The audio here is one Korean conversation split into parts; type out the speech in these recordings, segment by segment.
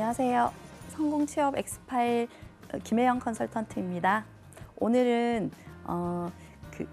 안녕하세요. 성공 취업 엑스파일 김혜영 컨설턴트입니다. 오늘은 어, 그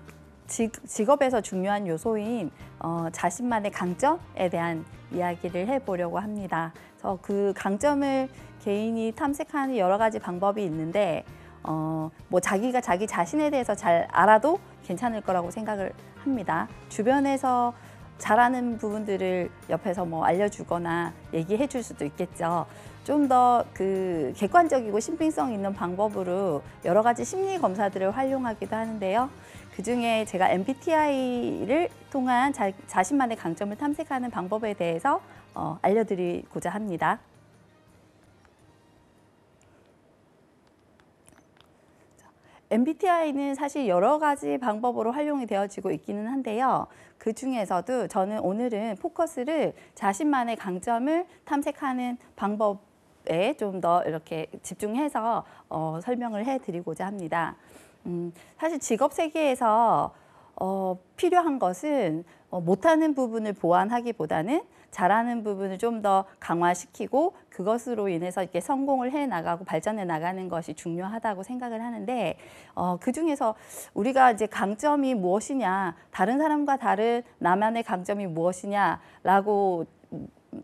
직업에서 중요한 요소인 어, 자신만의 강점에 대한 이야기를 해보려고 합니다. 그래서 그 강점을 개인이 탐색하는 여러 가지 방법이 있는데 어, 뭐 자기가 자기 자신에 대해서 잘 알아도 괜찮을 거라고 생각을 합니다. 주변에서 잘하는 부분들을 옆에서 뭐 알려주거나 얘기해 줄 수도 있겠죠. 좀더그 객관적이고 신빙성 있는 방법으로 여러 가지 심리 검사들을 활용하기도 하는데요. 그 중에 제가 MBTI를 통한 자, 자신만의 강점을 탐색하는 방법에 대해서 어, 알려드리고자 합니다. MBTI는 사실 여러 가지 방법으로 활용이 되어지고 있기는 한데요. 그 중에서도 저는 오늘은 포커스를 자신만의 강점을 탐색하는 방법 에좀더 이렇게 집중해서 어, 설명을 해드리고자 합니다. 음, 사실 직업 세계에서 어, 필요한 것은 어, 못하는 부분을 보완하기보다는 잘하는 부분을 좀 더 강화시키고 그것으로 인해서 이렇게 성공을 해 나가고 발전해 나가는 것이 중요하다고 생각을 하는데 어, 그 중에서 우리가 이제 강점이 무엇이냐 다른 사람과 다른 나만의 강점이 무엇이냐라고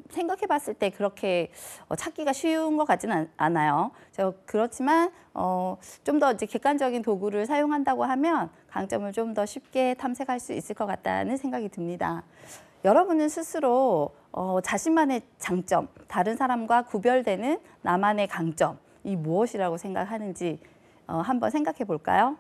생각해 봤을 때 그렇게 어, 찾기가 쉬운 것 같지는 않아요. 그렇지만 어, 좀더 이제 객관적인 도구를 사용한다고 하면 강점을 좀 더 쉽게 탐색할 수 있을 것 같다는 생각이 듭니다. 여러분은 스스로 어, 자신만의 장점, 다른 사람과 구별되는 나만의 강점, 이 무엇이라고 생각하는지 어, 한번 생각해 볼까요?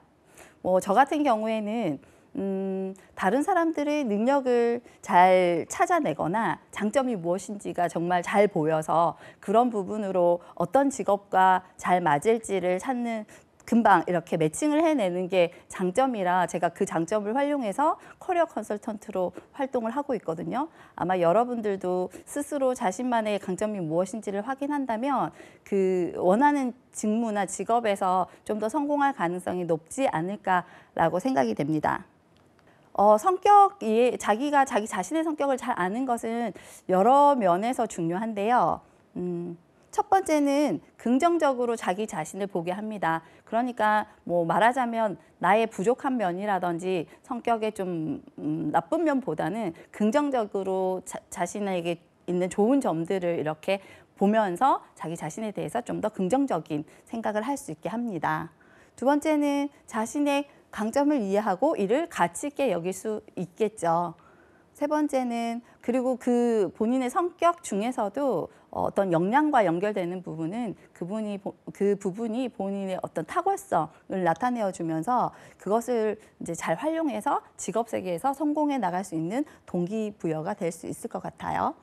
뭐, 저 같은 경우에는 음, 다른 사람들의 능력을 잘 찾아내거나 장점이 무엇인지가 정말 잘 보여서 그런 부분으로 어떤 직업과 잘 맞을지를 찾는 금방 이렇게 매칭을 해내는 게 장점이라 제가 그 장점을 활용해서 커리어 컨설턴트로 활동을 하고 있거든요. 아마 여러분들도 스스로 자신만의 강점이 무엇인지를 확인한다면 그 원하는 직무나 직업에서 좀 더 성공할 가능성이 높지 않을까라고 생각이 됩니다. 어, 성격이 자기가 자기 자신의 성격을 잘 아는 것은 여러 면에서 중요한데요. 음, 첫 번째는 긍정적으로 자기 자신을 보게 합니다. 그러니까 뭐 말하자면 나의 부족한 면이라든지 성격의 좀 음, 나쁜 면보다는 긍정적으로 자, 자신에게 있는 좋은 점들을 이렇게 보면서 자기 자신에 대해서 좀 더 긍정적인 생각을 할 수 있게 합니다. 두 번째는 자신의 강점을 이해하고 이를 가치 있게 여길 수 있겠죠. 세 번째는 그리고 그 본인의 성격 중에서도 어떤 역량과 연결되는 부분은 그분이 그 부분이 본인의 어떤 탁월성을 나타내어 주면서 그것을 이제 잘 활용해서 직업 세계에서 성공해 나갈 수 있는 동기 부여가 될 수 있을 것 같아요.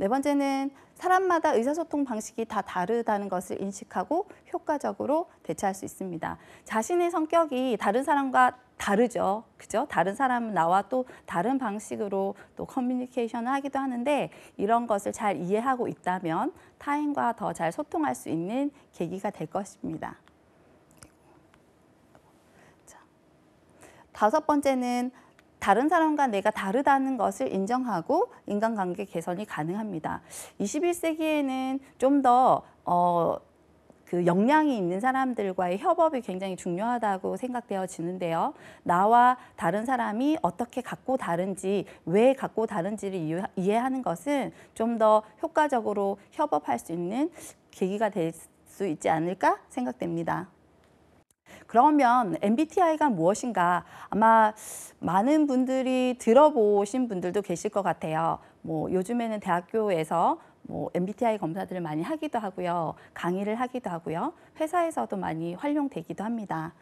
네 번째는 사람마다 의사소통 방식이 다 다르다는 것을 인식하고 효과적으로 대처할 수 있습니다. 자신의 성격이 다른 사람과 다르죠. 그죠? 다른 사람은 나와 또 다른 방식으로 또 커뮤니케이션을 하기도 하는데 이런 것을 잘 이해하고 있다면 타인과 더 잘 소통할 수 있는 계기가 될 것입니다. 자, 다섯 번째는 다른 사람과 내가 다르다는 것을 인정하고 인간관계 개선이 가능합니다. 21세기에는 좀더 어, 그 역량이 있는 사람들과의 협업이 굉장히 중요하다고 생각되어지는데요. 나와 다른 사람이 어떻게 갖고 다른지, 왜 갖고 다른지를 이해하는 것은 좀 더 효과적으로 협업할 수 있는 계기가 될 수 있지 않을까 생각됩니다. 그러면 MBTI가 무엇인가 아마 많은 분들이 들어보신 분들도 계실 것 같아요. 뭐 요즘에는 대학교에서 뭐 MBTI 검사들을 많이 하기도 하고요. 강의를 하기도 하고요. 회사에서도 많이 활용되기도 합니다.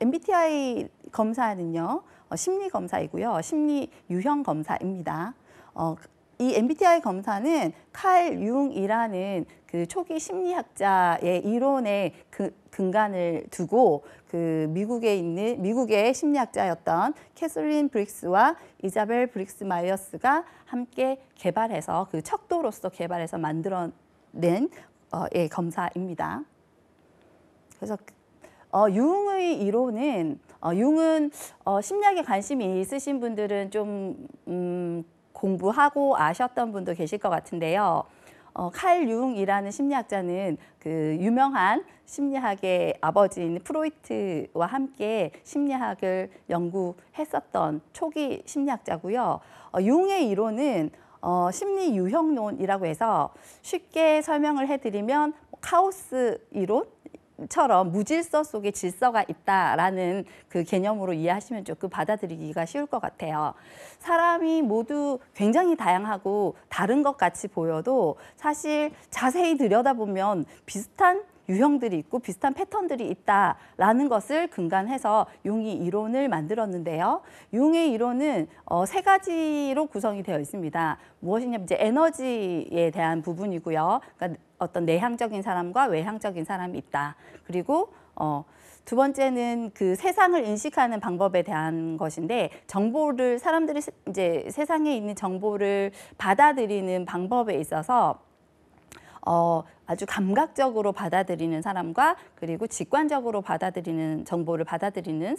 MBTI 어, 검사는요. 어, 심리 검사이고요. 심리 유형 검사입니다. 어, 이 MBTI 검사는 칼 융이라는 그 초기 심리학자의 이론에 그 근간을 두고 그 미국에 있는 미국의 심리학자였던 캐슬린 브릭스와 이자벨 브릭스 마이어스가 함께 개발해서 그 척도로서 개발해서 만들어낸 어, 예, 검사입니다. 그래서 그, 어, 융의 이론은 어, 융은 어, 심리학에 관심이 있으신 분들은 좀 음, 공부하고 아셨던 분도 계실 것 같은데요. 어, 칼 융이라는 심리학자는 그 유명한 심리학의 아버지인 프로이트와 함께 심리학을 연구했었던 초기 심리학자고요. 어, 융의 이론은 어, 심리 유형론이라고 해서 쉽게 설명을 해드리면 카오스 이론, 처럼 무질서 속에 질서가 있다라는 그 개념으로 이해하시면 조금 받아들이기가 쉬울 것 같아요. 사람이 모두 굉장히 다양하고 다른 것 같이 보여도 사실 자세히 들여다보면 비슷한 유형들이 있고 비슷한 패턴들이 있다라는 것을 근간해서 용이 이론을 만들었는데요. 용의 이론은 어, 세 가지로 구성이 되어 있습니다. 무엇이냐면 이제 에너지에 대한 부분이고요. 그러니까 어떤 내향적인 사람과 외향적인 사람이 있다. 그리고 어, 두 번째는 그 세상을 인식하는 방법에 대한 것인데 정보를 사람들이 이제 세상에 있는 정보를 받아들이는 방법에 있어서 어, 아주 감각적으로 받아들이는 사람과 그리고 직관적으로 받아들이는 정보를 받아들이는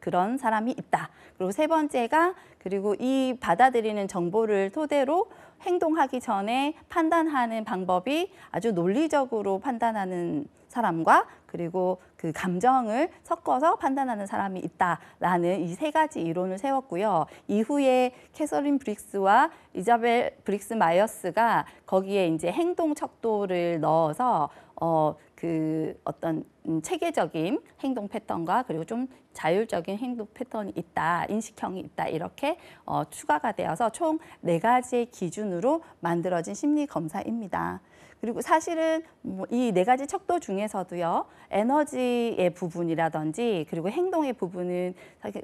그런 사람이 있다. 그리고 세 번째가 그리고 이 받아들이는 정보를 토대로 행동하기 전에 판단하는 방법이 아주 논리적으로 판단하는 사람과 그리고 그 감정을 섞어서 판단하는 사람이 있다라는 이 세 가지 이론을 세웠고요. 이후에 캐서린 브릭스와 이자벨 브릭스 마이어스가 거기에 이제 행동 척도를 넣어서 어, 그 어떤 음, 체계적인 행동 패턴과 그리고 좀 자율적인 행동 패턴이 있다, 인식형이 있다 이렇게 어, 추가가 되어서 총 네 가지의 기준으로 만들어진 심리 검사입니다. 그리고 사실은 뭐 이네 가지 척도 중에서도요 에너지의 부분이라든지 그리고 행동의 부분은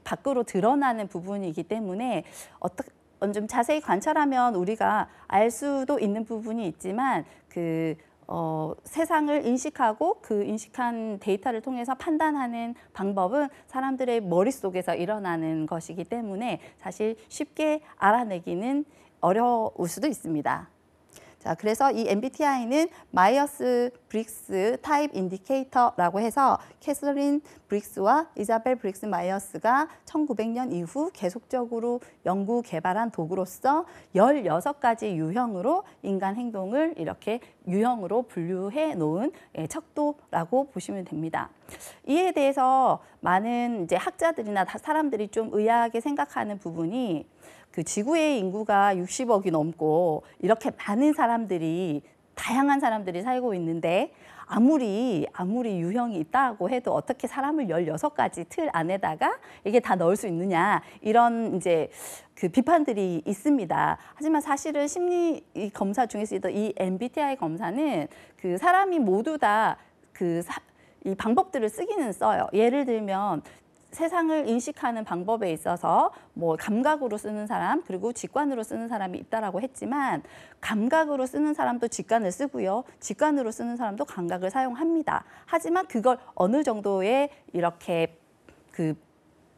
밖으로 드러나는 부분이기 때문에 어떻게 어, 좀 자세히 관찰하면 우리가 알 수도 있는 부분이 있지만 그 어, 세상을 인식하고 그 인식한 데이터를 통해서 판단하는 방법은 사람들의 머릿속에서 일어나는 것이기 때문에 사실 쉽게 알아내기는 어려울 수도 있습니다. 자, 그래서 이 MBTI는 마이어스 브릭스 타입 인디케이터라고 해서 캐슬린 브릭스와 이자벨 브릭스 마이어스가 1900년 이후 계속적으로 연구 개발한 도구로서 16가지 유형으로 인간 행동을 이렇게 유형으로 분류해 놓은 예, 척도라고 보시면 됩니다. 이에 대해서 많은 이제 학자들이나 사람들이 좀 의아하게 생각하는 부분이 그 지구의 인구가 60억이 넘고 이렇게 많은 사람들이 다양한 사람들이 살고 있는데 아무리 아무리 유형이 있다고 해도 어떻게 사람을 16가지 틀 안에다가 이게 다 넣을 수 있느냐 이런 이제 그 비판들이 있습니다. 하지만 사실은 심리 검사 중에서 도이 MBTI 검사는 그 사람이 모두 다 그 이 방법들을 쓰기는 써요. 예를 들면 세상을 인식하는 방법에 있어서 뭐 감각으로 쓰는 사람 그리고 직관으로 쓰는 사람이 있다라고 했지만 감각으로 쓰는 사람도 직관을 쓰고요. 직관으로 쓰는 사람도 감각을 사용합니다. 하지만 그걸 어느 정도의 이렇게 그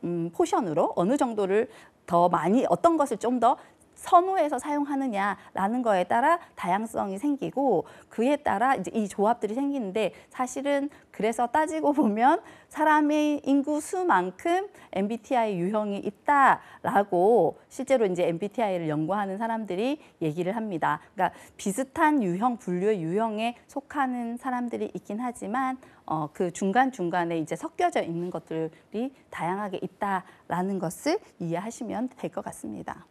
음, 포션으로 어느 정도를 더 많이 어떤 것을 좀더 선호해서 사용하느냐라는 거에 따라 다양성이 생기고 그에 따라 이제 이 조합들이 생기는데 사실은 그래서 따지고 보면 사람의 인구 수만큼 MBTI 유형이 있다라고 실제로 이제 MBTI를 연구하는 사람들이 얘기를 합니다. 그러니까 비슷한 유형 분류의 유형에 속하는 사람들이 있긴 하지만 어, 그 중간중간에 이제 섞여져 있는 것들이 다양하게 있다라는 것을 이해하시면 될 것 같습니다.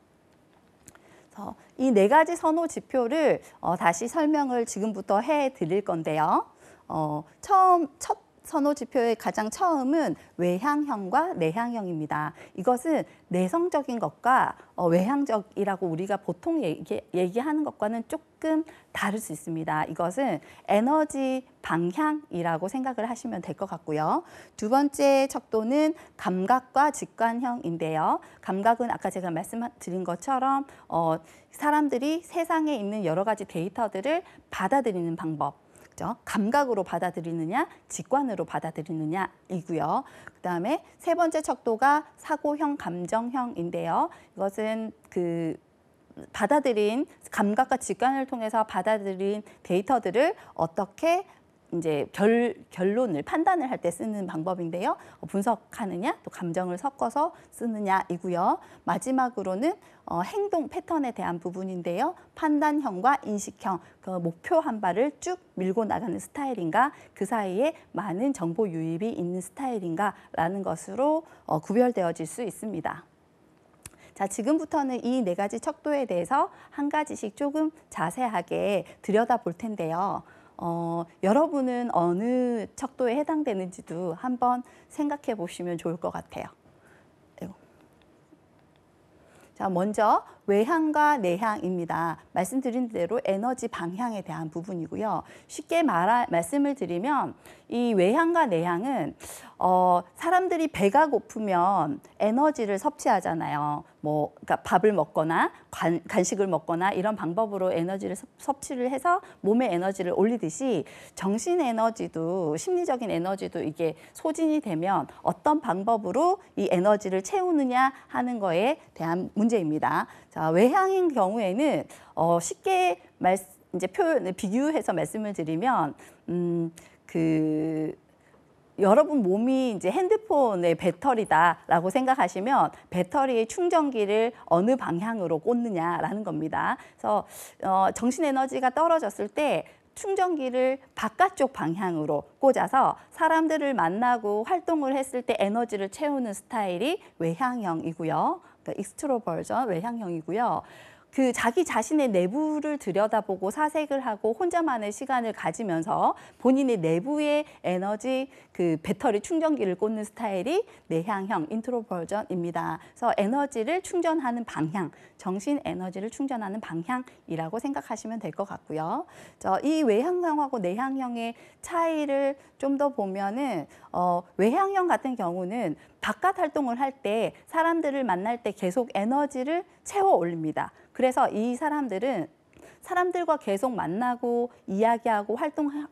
그이네 어, 가지 선호 지표를 어, 다시 설명을 지금부터 해 드릴 건데요. 어, 처음 첫 선호 지표의 가장 처음은 외향형과 내향형입니다. 이것은 내성적인 것과 어, 외향적이라고 우리가 보통 얘기, 얘기하는 것과는 조금 다를 수 있습니다. 이것은 에너지 방향이라고 생각을 하시면 될 것 같고요. 두 번째 척도는 감각과 직관형인데요. 감각은 아까 제가 말씀드린 것처럼 어, 사람들이 세상에 있는 여러 가지 데이터들을 받아들이는 방법 있죠. 감각으로 받아들이느냐, 직관으로 받아들이느냐이고요. 그다음에 세 번째 척도가 사고형, 감정형인데요. 이것은 그 받아들인 감각과 직관을 통해서 받아들인 데이터들을 어떻게 이제 결, 결론을 판단을 할 때 쓰는 방법인데요. 어, 분석하느냐, 또 감정을 섞어서 쓰느냐이고요. 마지막으로는 어, 행동 패턴에 대한 부분인데요. 판단형과 인식형, 그 목표 한 발을 쭉 밀고 나가는 스타일인가, 그 사이에 많은 정보 유입이 있는 스타일인가라는 것으로 어, 구별되어질 수 있습니다. 자, 지금부터는 이 네 가지 척도에 대해서 한 가지씩 조금 자세하게 들여다 볼 텐데요. 어, 여러분은 어느 척도에 해당되는지도 한번 생각해 보시면 좋을 것 같아요. 자, 먼저 외향과 내향입니다. 말씀드린 대로 에너지 방향에 대한 부분이고요. 쉽게 말하, 말씀을 드리면 이 외향과 내향은 어, 사람들이 배가 고프면 에너지를 섭취하잖아요. 뭐 그러니까 밥을 먹거나 관, 간식을 먹거나 이런 방법으로 에너지를 섭취를 해서 몸의 에너지를 올리듯이 정신 에너지도 심리적인 에너지도 이게 소진이 되면 어떤 방법으로 이 에너지를 채우느냐 하는 거에 대한 문제입니다. 자, 외향인 경우에는 어 쉽게 말 이제 표현 을 비교해서 말씀을 드리면 음그 여러분 몸이 이제 핸드폰의 배터리다라고 생각하시면 배터리의 충전기를 어느 방향으로 꽂느냐라는 겁니다. 그래서 어, 정신 에너지가 떨어졌을 때 충전기를 바깥쪽 방향으로 꽂아서 사람들을 만나고 활동을 했을 때 에너지를 채우는 스타일이 외향형이고요. 그니까 익스트로버전 외향형이고요. 그 자기 자신의 내부를 들여다보고 사색을 하고 혼자만의 시간을 가지면서 본인의 내부의 에너지 그 배터리 충전기를 꽂는 스타일이 내향형 인트로버전입니다. 그래서 에너지를 충전하는 방향, 정신 에너지를 충전하는 방향이라고 생각하시면 될 것 같고요. 저 이 외향형하고 내향형의 차이를 좀 더 보면은 어 외향형 같은 경우는 바깥 활동을 할 때 사람들을 만날 때 계속 에너지를 채워 올립니다. 그래서 이 사람들은 사람들과 계속 만나고 이야기하고 활동할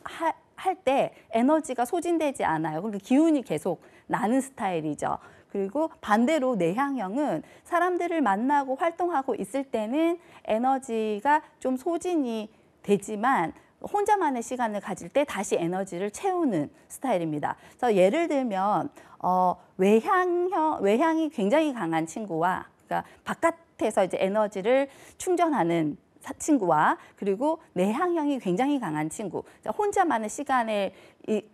때 에너지가 소진되지 않아요. 그러니까 기운이 계속 나는 스타일이죠. 그리고 반대로 내향형은 사람들을 만나고 활동하고 있을 때는 에너지가 좀 소진이 되지만 혼자만의 시간을 가질 때 다시 에너지를 채우는 스타일입니다. 그래서 예를 들면 어, 외향형 외향이 굉장히 강한 친구와 그러니까 바깥 상태에서 이제 에너지를 충전하는 친구와 그리고 내향형이 굉장히 강한 친구 그러니까 혼자만의 시간을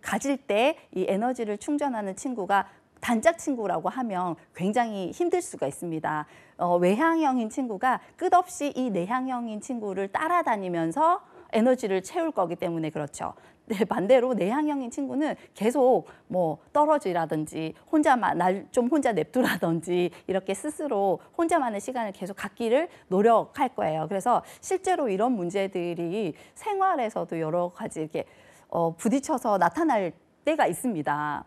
가질 때 이 에너지를 충전하는 친구가 단짝 친구라고 하면 굉장히 힘들 수가 있습니다. 어, 외향형인 친구가 끝없이 이 내향형인 친구를 따라다니면서 에너지를 채울 거기 때문에 그렇죠. 네, 반대로 내향형인 친구는 계속 뭐 떨어지라든지 혼자만 날 좀 혼자 냅두라든지 이렇게 스스로 혼자만의 시간을 계속 갖기를 노력할 거예요. 그래서 실제로 이런 문제들이 생활에서도 여러 가지 이렇게 어, 부딪혀서 나타날 때가 있습니다.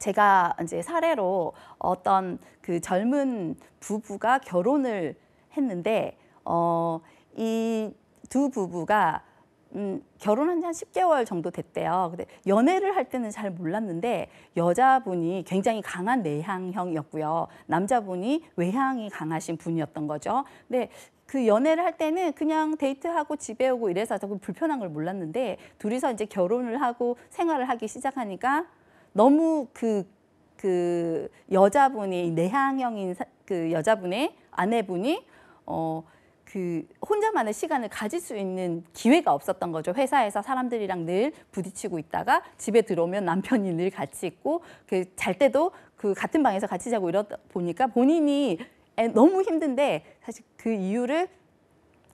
제가 이제 사례로 어떤 그 젊은 부부가 결혼을 했는데 어, 이두 부부가 음, 결혼한 지 한 10개월 정도 됐대요. 근데 연애를 할 때는 잘 몰랐는데 여자분이 굉장히 강한 내향형이었고요. 남자분이 외향이 강하신 분이었던 거죠. 근데 그 연애를 할 때는 그냥 데이트하고 집에 오고 이래서 조금 불편한 걸 몰랐는데 둘이서 이제 결혼을 하고 생활을 하기 시작하니까 너무 그, 그 여자분이 내향형인 그 여자분의 아내분이 어, 그 혼자만의 시간을 가질 수 있는 기회가 없었던 거죠. 회사에서 사람들이랑 늘 부딪히고 있다가 집에 들어오면 남편이 늘 같이 있고 그 잘 때도 그 같은 방에서 같이 자고 이러다 보니까 본인이 너무 힘든데 사실 그 이유를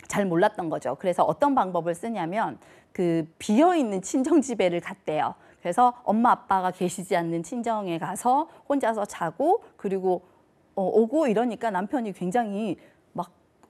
잘 몰랐던 거죠. 그래서 어떤 방법을 쓰냐면 그 비어 있는 친정 집에를 갔대요. 그래서 엄마 아빠가 계시지 않는 친정에 가서 혼자서 자고 그리고 어, 오고 이러니까 남편이 굉장히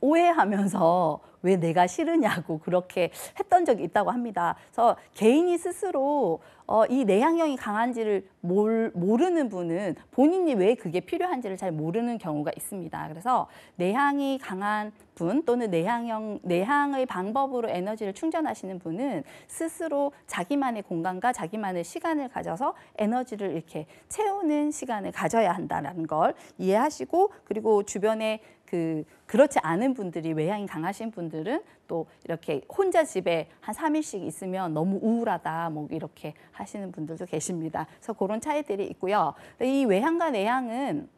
오해하면서 왜 내가 싫으냐고 그렇게 했던 적이 있다고 합니다. 그래서 개인이 스스로 어, 이 내향형이 강한지를 몰, 모르는 분은 본인이 왜 그게 필요한지를 잘 모르는 경우가 있습니다. 그래서 내향이 강한 분 또는 내향형 내향의 방법으로 에너지를 충전하시는 분은 스스로 자기만의 공간과 자기만의 시간을 가져서 에너지를 이렇게 채우는 시간을 가져야 한다는걸 이해하시고 그리고 주변에 그 그렇지 않은 분들이 외향이 강하신 분들은 또 이렇게 혼자 집에 한 3일씩 있으면 너무 우울하다 뭐 이렇게 하시는 분들도 계십니다. 그래서 그런 차이들이 있고요. 이 외향과 내향은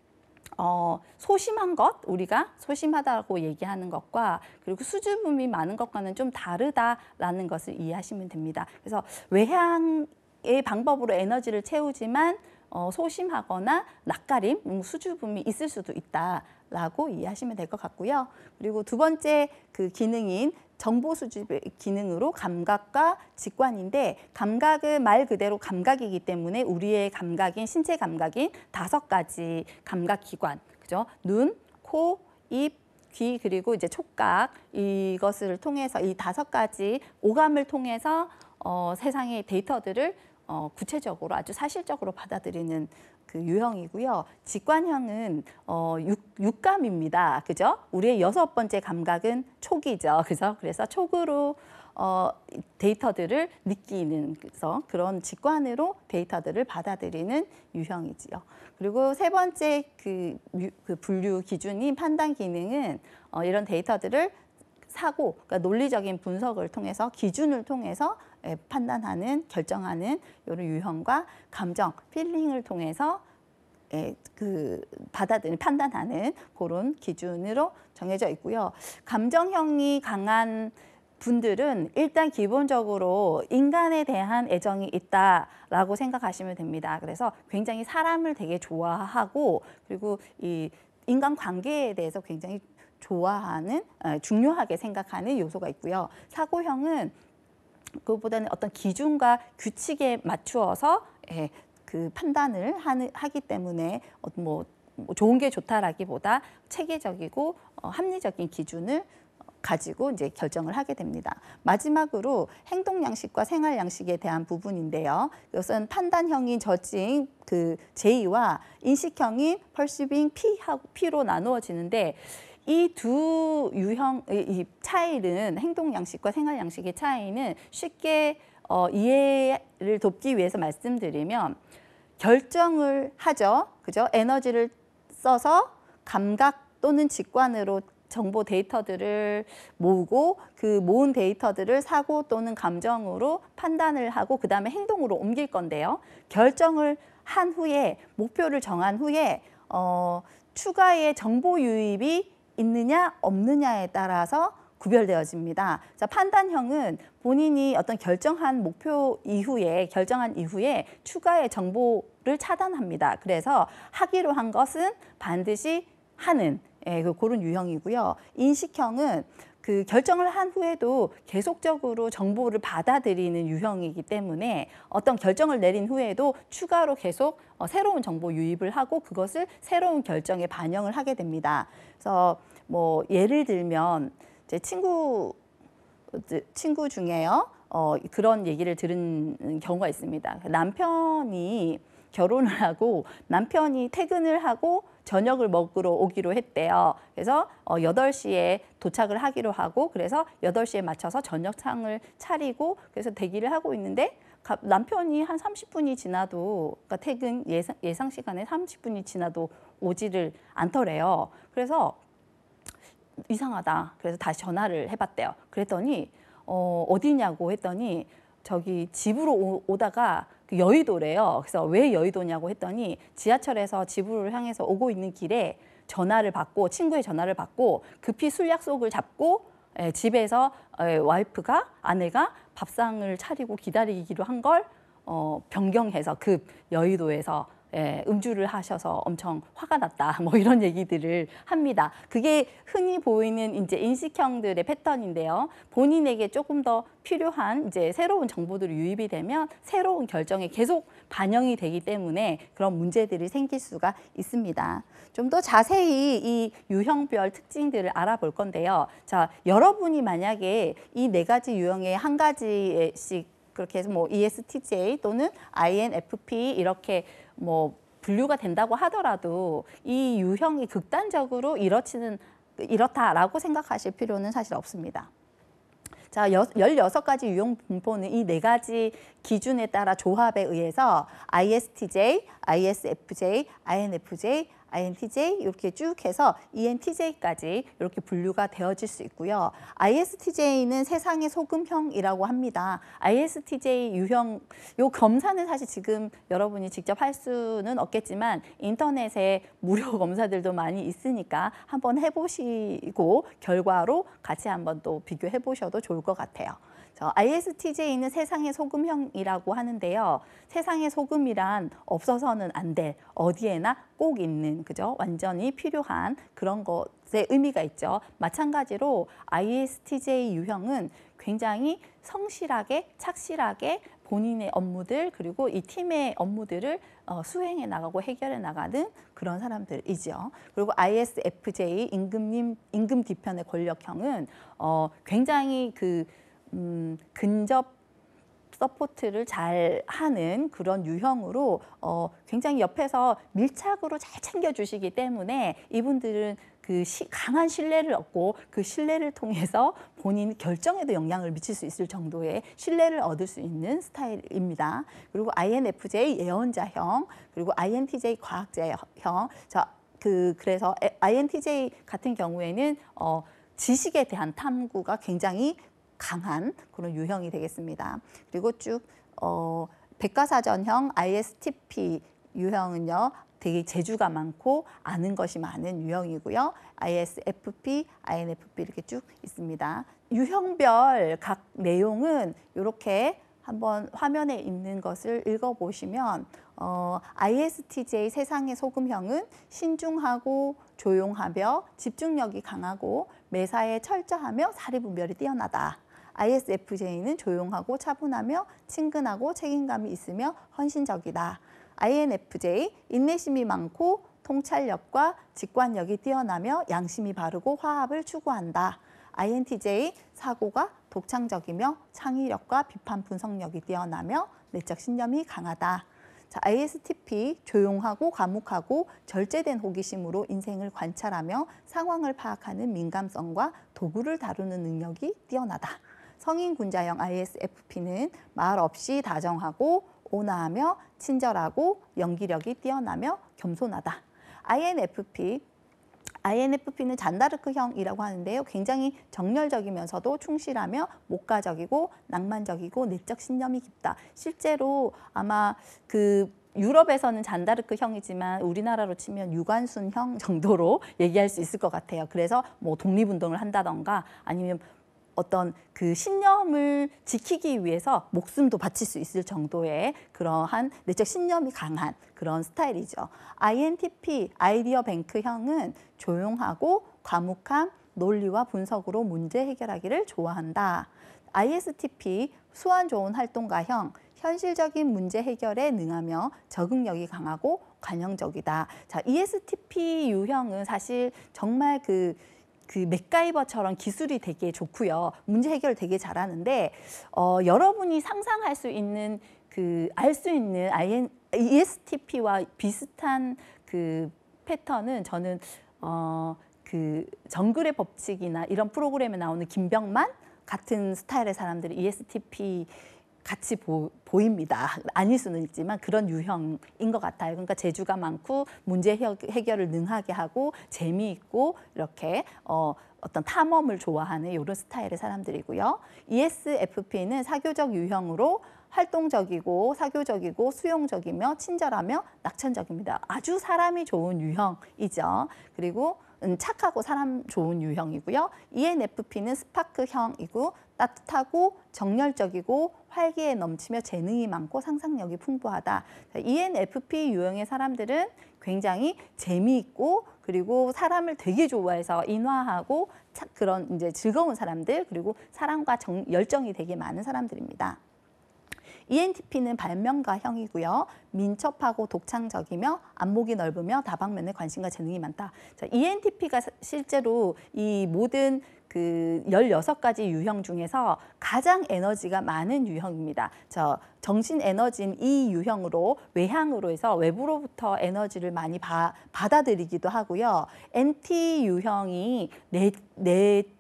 어, 소심한 것, 우리가 소심하다고 얘기하는 것과 그리고 수줍음이 많은 것과는 좀 다르다라는 것을 이해하시면 됩니다. 그래서 외향의 방법으로 에너지를 채우지만 어, 소심하거나 낯가림, 음, 수줍음이 있을 수도 있다라고 이해하시면 될 것 같고요. 그리고 두 번째 그 기능인 정보 수집 기능으로 감각과 직관인데 감각은 말 그대로 감각이기 때문에 우리의 감각인 신체 감각인 다섯 가지 감각 기관 그죠 눈, 코, 입, 귀 그리고 이제 촉각 이것을 통해서 이 다섯 가지 오감을 통해서 어, 세상의 데이터들을 어, 구체적으로 아주 사실적으로 받아들이는 그 유형이고요. 직관형은 어, 육, 육 감입니다 그죠? 우리의 여섯 번째 감각은 촉이죠. 그죠? 그래서 촉으로 어, 데이터들을 느끼는 그래서 그런 직관으로 데이터들을 받아들이는 유형이지요. 그리고 세 번째 그, 그 분류 기준인 판단 기능은 어, 이런 데이터들을 사고, 그러니까 논리적인 분석을 통해서 기준을 통해서 예, 판단하는 결정하는 이런 유형과 감정, 필링을 통해서 예, 그받아들이 판단하는 그런 기준으로 정해져 있고요. 감정형이 강한 분들은 일단 기본적으로 인간에 대한 애정이 있다라고 생각하시면 됩니다. 그래서 굉장히 사람을 되게 좋아하고 그리고 이 인간 관계에 대해서 굉장히 좋아하는 아, 중요하게 생각하는 요소가 있고요. 사고형은 그것보다는 어떤 기준과 규칙에 맞추어서 예, 그 판단을 하는, 하기 때문에 어, 뭐, 뭐 좋은 게 좋다라기보다 체계적이고 어, 합리적인 기준을 가지고 이제 결정을 하게 됩니다. 마지막으로 행동 양식과 생활 양식에 대한 부분인데요. 이것은 판단형인 저지잉 그 제의와 인식형인 펄시빙 P하고 P로 나누어지는데 이두 유형 이 차이는 행동 양식과 생활 양식의 차이는 쉽게 어, 이해를 돕기 위해서 말씀드리면 결정을 하죠. 그죠? 에너지를 써서 감각 또는 직관으로 정보 데이터들을 모으고 그 모은 데이터들을 사고 또는 감정으로 판단을 하고 그 다음에 행동으로 옮길 건데요. 결정을 한 후에 목표를 정한 후에 어, 추가의 정보 유입이 있느냐 없느냐에 따라서 구별되어집니다. 자, 판단형은 본인이 어떤 결정한 목표 이후에 결정한 이후에 추가의 정보를 차단합니다. 그래서 하기로 한 것은 반드시 하는 예, 그런 유형이고요. 인식형은 그 결정을 한 후에도 계속적으로 정보를 받아들이는 유형이기 때문에 어떤 결정을 내린 후에도 추가로 계속 어, 새로운 정보 유입을 하고 그것을 새로운 결정에 반영을 하게 됩니다. 그래서 뭐 예를 들면 제 친구 친구 중에요. 어, 그런 얘기를 들은 경우가 있습니다. 그 남편이 결혼을 하고 남편이 퇴근을 하고 저녁을 먹으러 오기로 했대요. 그래서 어, 8시에 도착을 하기로 하고 그래서 8시에 맞춰서 저녁상을 차리고 그래서 대기를 하고 있는데 남편이 한 30분이 지나도 그러니까 퇴근 예상, 예상 시간에 30분이 지나도 오지를 않더래요. 그래서 이상하다. 그래서 다시 전화를 해봤대요. 그랬더니 어, 어디냐고 했더니 저기 집으로 오, 오다가 그 여의도래요. 그래서 왜 여의도냐고 했더니 지하철에서 집으로 향해서 오고 있는 길에 전화를 받고 친구의 전화를 받고 급히 술 약속을 잡고 에, 예, 집에서 에, 예, 와이프가 아내가 밥상을 차리고 기다리기로 한걸 어, 변경해서 급 그 여의도에서 예, 음주를 하셔서 엄청 화가 났다 뭐 이런 얘기들을 합니다. 그게 흔히 보이는 이제 인식형들의 패턴인데요. 본인에게 조금 더 필요한 이제 새로운 정보들이 유입이 되면 새로운 결정에 계속 반영이 되기 때문에 그런 문제들이 생길 수가 있습니다. 좀 더 자세히 이 유형별 특징들을 알아볼 건데요. 자, 여러분이 만약에 이 네 가지 유형의 한 가지씩 그렇게 해서 뭐 ESTJ 또는 INFP 이렇게 뭐 분류가 된다고 하더라도 이 유형이 극단적으로 이렇지는 이렇다라고 생각하실 필요는 사실 없습니다. 자, 16가지 유형 분포는 이 네 가지 기준에 따라 조합에 의해서 ISTJ, ISFJ, INFJ, INTJ 이렇게 쭉 해서 ENTJ까지 이렇게 분류가 되어질 수 있고요. ISTJ는 세상의 소금형이라고 합니다. ISTJ 유형 요 검사는 사실 지금 여러분이 직접 할 수는 없겠지만 인터넷에 무료 검사들도 많이 있으니까 한번 해보시고 결과로 같이 한번 또 비교해 보셔도 좋을 것 같아요. 어, ISTJ에 있는 세상의 소금형이라고 하는데요. 세상의 소금이란 없어서는 안 돼. 어디에나 꼭 있는 그죠? 완전히 필요한 그런 것의 의미가 있죠. 마찬가지로 ISTJ 유형은 굉장히 성실하게 착실하게 본인의 업무들 그리고 이 팀의 업무들을 어, 수행해 나가고 해결해 나가는 그런 사람들이죠. 그리고 ISFJ 임금님 임금 뒤편의 권력형은 어, 굉장히 그 음, 근접 서포트를 잘 하는 그런 유형으로 어, 굉장히 옆에서 밀착으로 잘 챙겨주시기 때문에 이분들은 그 시, 강한 신뢰를 얻고 그 신뢰를 통해서 본인 결정에도 영향을 미칠 수 있을 정도의 신뢰를 얻을 수 있는 스타일입니다. 그리고 INFJ 예언자형 그리고 INTJ 과학자형 저, 그 그래서 INTJ 같은 경우에는 어, 지식에 대한 탐구가 굉장히 강한 그런 유형이 되겠습니다. 그리고 쭉 어, 백과사전형 ISTP 유형은요. 되게 재주가 많고 아는 것이 많은 유형이고요. ISFP, INFP 이렇게 쭉 있습니다. 유형별 각 내용은 이렇게 한번 화면에 있는 것을 읽어보시면 어, ISTJ 세상의 소금형은 신중하고 조용하며 집중력이 강하고 매사에 철저하며 사리분별이 뛰어나다. ISFJ는 조용하고 차분하며 친근하고 책임감이 있으며 헌신적이다. INFJ 인내심이 많고 통찰력과 직관력이 뛰어나며 양심이 바르고 화합을 추구한다. INTJ 사고가 독창적이며 창의력과 비판 분석력이 뛰어나며 내적 신념이 강하다. 자, ISTP 조용하고 과묵하고 절제된 호기심으로 인생을 관찰하며 상황을 파악하는 민감성과 도구를 다루는 능력이 뛰어나다. 성인 군자형 ISFP는 말 없이 다정하고 온화하며 친절하고 연기력이 뛰어나며 겸손하다. INFP INFP는 잔다르크형이라고 하는데요. 굉장히 정열적이면서도 충실하며 목가적이고 낭만적이고 내적 신념이 깊다. 실제로 아마 그 유럽에서는 잔다르크 형이지만 우리나라로 치면 유관순 형 정도로 얘기할 수 있을 것 같아요. 그래서 뭐 독립운동을 한다던가 아니면 어떤 그 신념을 지키기 위해서 목숨도 바칠 수 있을 정도의 그러한 내적 신념이 강한 그런 스타일이죠. INTP, 아이디어 뱅크형은 조용하고 과묵함, 논리와 분석으로 문제 해결하기를 좋아한다. ISTP, 수완 좋은 활동가형, 현실적인 문제 해결에 능하며 적응력이 강하고 관용적이다. 자, ESTP 유형은 사실 정말 그그 맥가이버처럼 기술이 되게 좋고요. 문제 해결 되게 잘하는데 어, 여러분이 상상할 수 있는 그 알 수 있는 IN, ESTP와 비슷한 그 패턴은 저는 어, 그 정글의 법칙이나 이런 프로그램에 나오는 김병만 같은 스타일의 사람들이 ESTP 같이 보, 보입니다. 아닐 수는 있지만 그런 유형인 것 같아요. 그러니까 재주가 많고 문제 해결을 능하게 하고 재미있고 이렇게 어, 어떤 탐험을 좋아하는 이런 스타일의 사람들이고요. ESFP는 사교적 유형으로 활동적이고 사교적이고 수용적이며 친절하며 낙천적입니다. 아주 사람이 좋은 유형이죠. 그리고 착하고 사람 좋은 유형이고요. ENFP는 스파크형이고 따뜻하고 정열적이고 활기에 넘치며 재능이 많고 상상력이 풍부하다. ENFP 유형의 사람들은 굉장히 재미있고 그리고 사람을 되게 좋아해서 인화하고 그런 이제 즐거운 사람들 그리고 사랑과 정, 열정이 되게 많은 사람들입니다. ENTP는 발명가형이고요. 민첩하고 독창적이며 안목이 넓으며 다방면에 관심과 재능이 많다. 자, ENTP가 실제로 이 모든 그 열여섯 가지 유형 중에서 가장 에너지가 많은 유형입니다. 저 정신 에너지인 이 유형으로 외향으로 해서 외부로부터 에너지를 많이 바, 받아들이기도 하고요. NT 유형이 내, 네, 내 네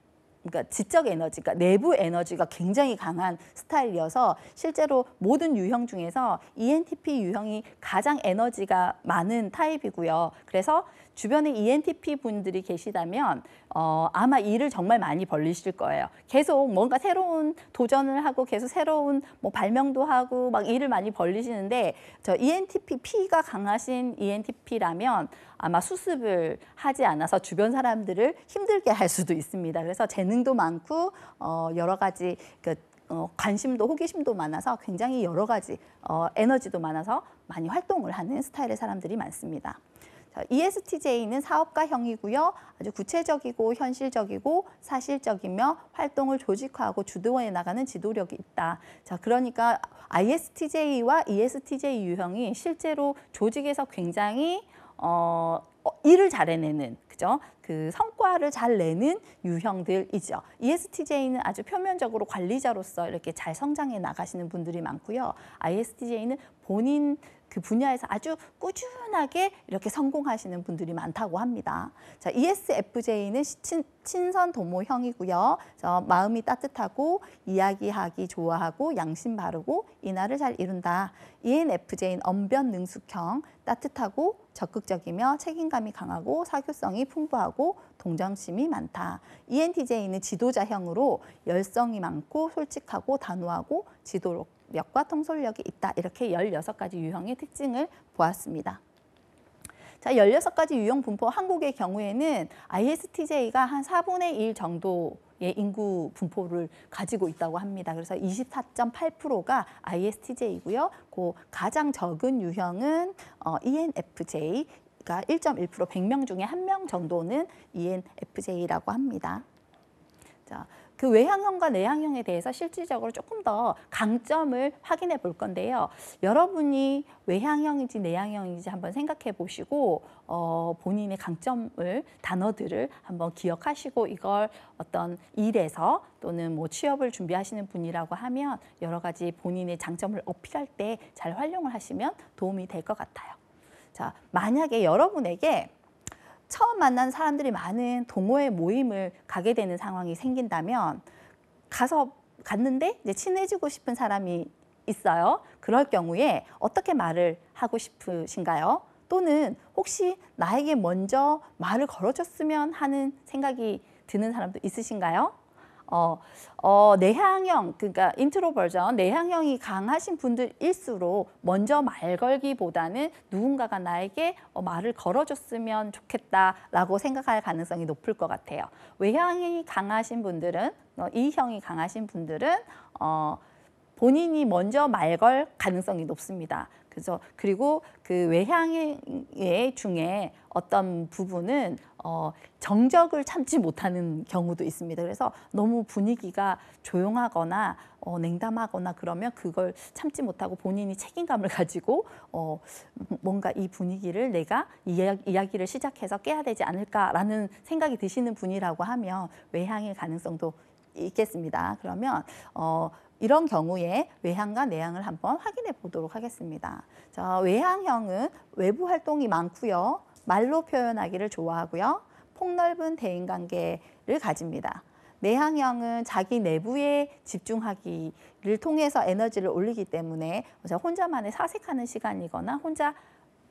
그러니까 지적 에너지, 그러니까 내부 에너지가 굉장히 강한 스타일이어서 실제로 모든 유형 중에서 ENTP 유형이 가장 에너지가 많은 타입이고요. 그래서 주변에 ENTP 분들이 계시다면 어, 아마 일을 정말 많이 벌리실 거예요. 계속 뭔가 새로운 도전을 하고 계속 새로운 뭐 발명도 하고 막 일을 많이 벌리시는데 저 ENTP P가 강하신 ENTP라면 아마 수습을 하지 않아서 주변 사람들을 힘들게 할 수도 있습니다. 그래서 재능도 많고 어, 여러 가지 그 어, 관심도 호기심도 많아서 굉장히 여러 가지 어, 에너지도 많아서 많이 활동을 하는 스타일의 사람들이 많습니다. ESTJ는 사업가형이고요. 아주 구체적이고 현실적이고 사실적이며 활동을 조직화하고 주도해 나가는 지도력이 있다. 자, 그러니까 ISTJ와 ESTJ 유형이 실제로 조직에서 굉장히 어, 어 일을 잘 해내는 그죠? 그 성과를 잘 내는 유형들이죠. ESTJ는 아주 표면적으로 관리자로서 이렇게 잘 성장해 나가시는 분들이 많고요. ISTJ는 본인 그 분야에서 아주 꾸준하게 이렇게 성공하시는 분들이 많다고 합니다. 자, ESFJ는 친, 친선 도모형이고요. 저 마음이 따뜻하고 이야기하기 좋아하고 양심 바르고 이날을 잘 이룬다. ENFJ는 언변 능숙형, 따뜻하고 적극적이며 책임감이 강하고 사교성이 풍부하고 동정심이 많다. ENTJ는 지도자형으로 열성이 많고 솔직하고 단호하고 지도력 역과 통솔력이 있다. 이렇게 16가지 유형의 특징을 보았습니다. 자, 16가지 유형 분포 한국의 경우에는 ISTJ가 한 4분의 1 정도 의 인구 분포를 가지고 있다고 합니다. 그래서 24.8%가 ISTJ이고요. 그 가장 적은 유형은 어, ENFJ, 가1.1% 100명 중에 한 명 정도는 ENFJ라고 합니다. 자, 그 외향형과 내향형에 대해서 실질적으로 조금 더 강점을 확인해 볼 건데요. 여러분이 외향형인지 내향형인지 한번 생각해 보시고 어, 본인의 강점을 단어들을 한번 기억하시고 이걸 어떤 일에서 또는 뭐 취업을 준비하시는 분이라고 하면 여러 가지 본인의 장점을 어필할 때 잘 활용을 하시면 도움이 될 것 같아요. 자, 만약에 여러분에게 처음 만난 사람들이 많은 동호회 모임을 가게 되는 상황이 생긴다면 가서 갔는데 이제 친해지고 싶은 사람이 있어요. 그럴 경우에 어떻게 말을 하고 싶으신가요? 또는 혹시 나에게 먼저 말을 걸어줬으면 하는 생각이 드는 사람도 있으신가요? 어, 어, 내향형, 그러니까 인트로 버전, 내향형이 강하신 분들일수록 먼저 말 걸기보다는 누군가가 나에게 어, 말을 걸어줬으면 좋겠다라고 생각할 가능성이 높을 것 같아요. 외향이 강하신 분들은, 어, 이형이 강하신 분들은, 어, 본인이 먼저 말 걸 가능성이 높습니다. 그래서 그리고 그 외향의 중에 어떤 부분은 어, 정적을 참지 못하는 경우도 있습니다. 그래서 너무 분위기가 조용하거나 어, 냉담하거나 그러면 그걸 참지 못하고 본인이 책임감을 가지고 어, 뭔가 이 분위기를 내가 이야, 이야기를 시작해서 깨야 되지 않을까라는 생각이 드시는 분이라고 하면 외향의 가능성도 있겠습니다. 그러면 어, 이런 경우에 외향과 내향을 한번 확인해 보도록 하겠습니다. 자, 외향형은 외부 활동이 많고요. 말로 표현하기를 좋아하고요. 폭넓은 대인관계를 가집니다. 내향형은 자기 내부에 집중하기를 통해서 에너지를 올리기 때문에 혼자만의 사색하는 시간이거나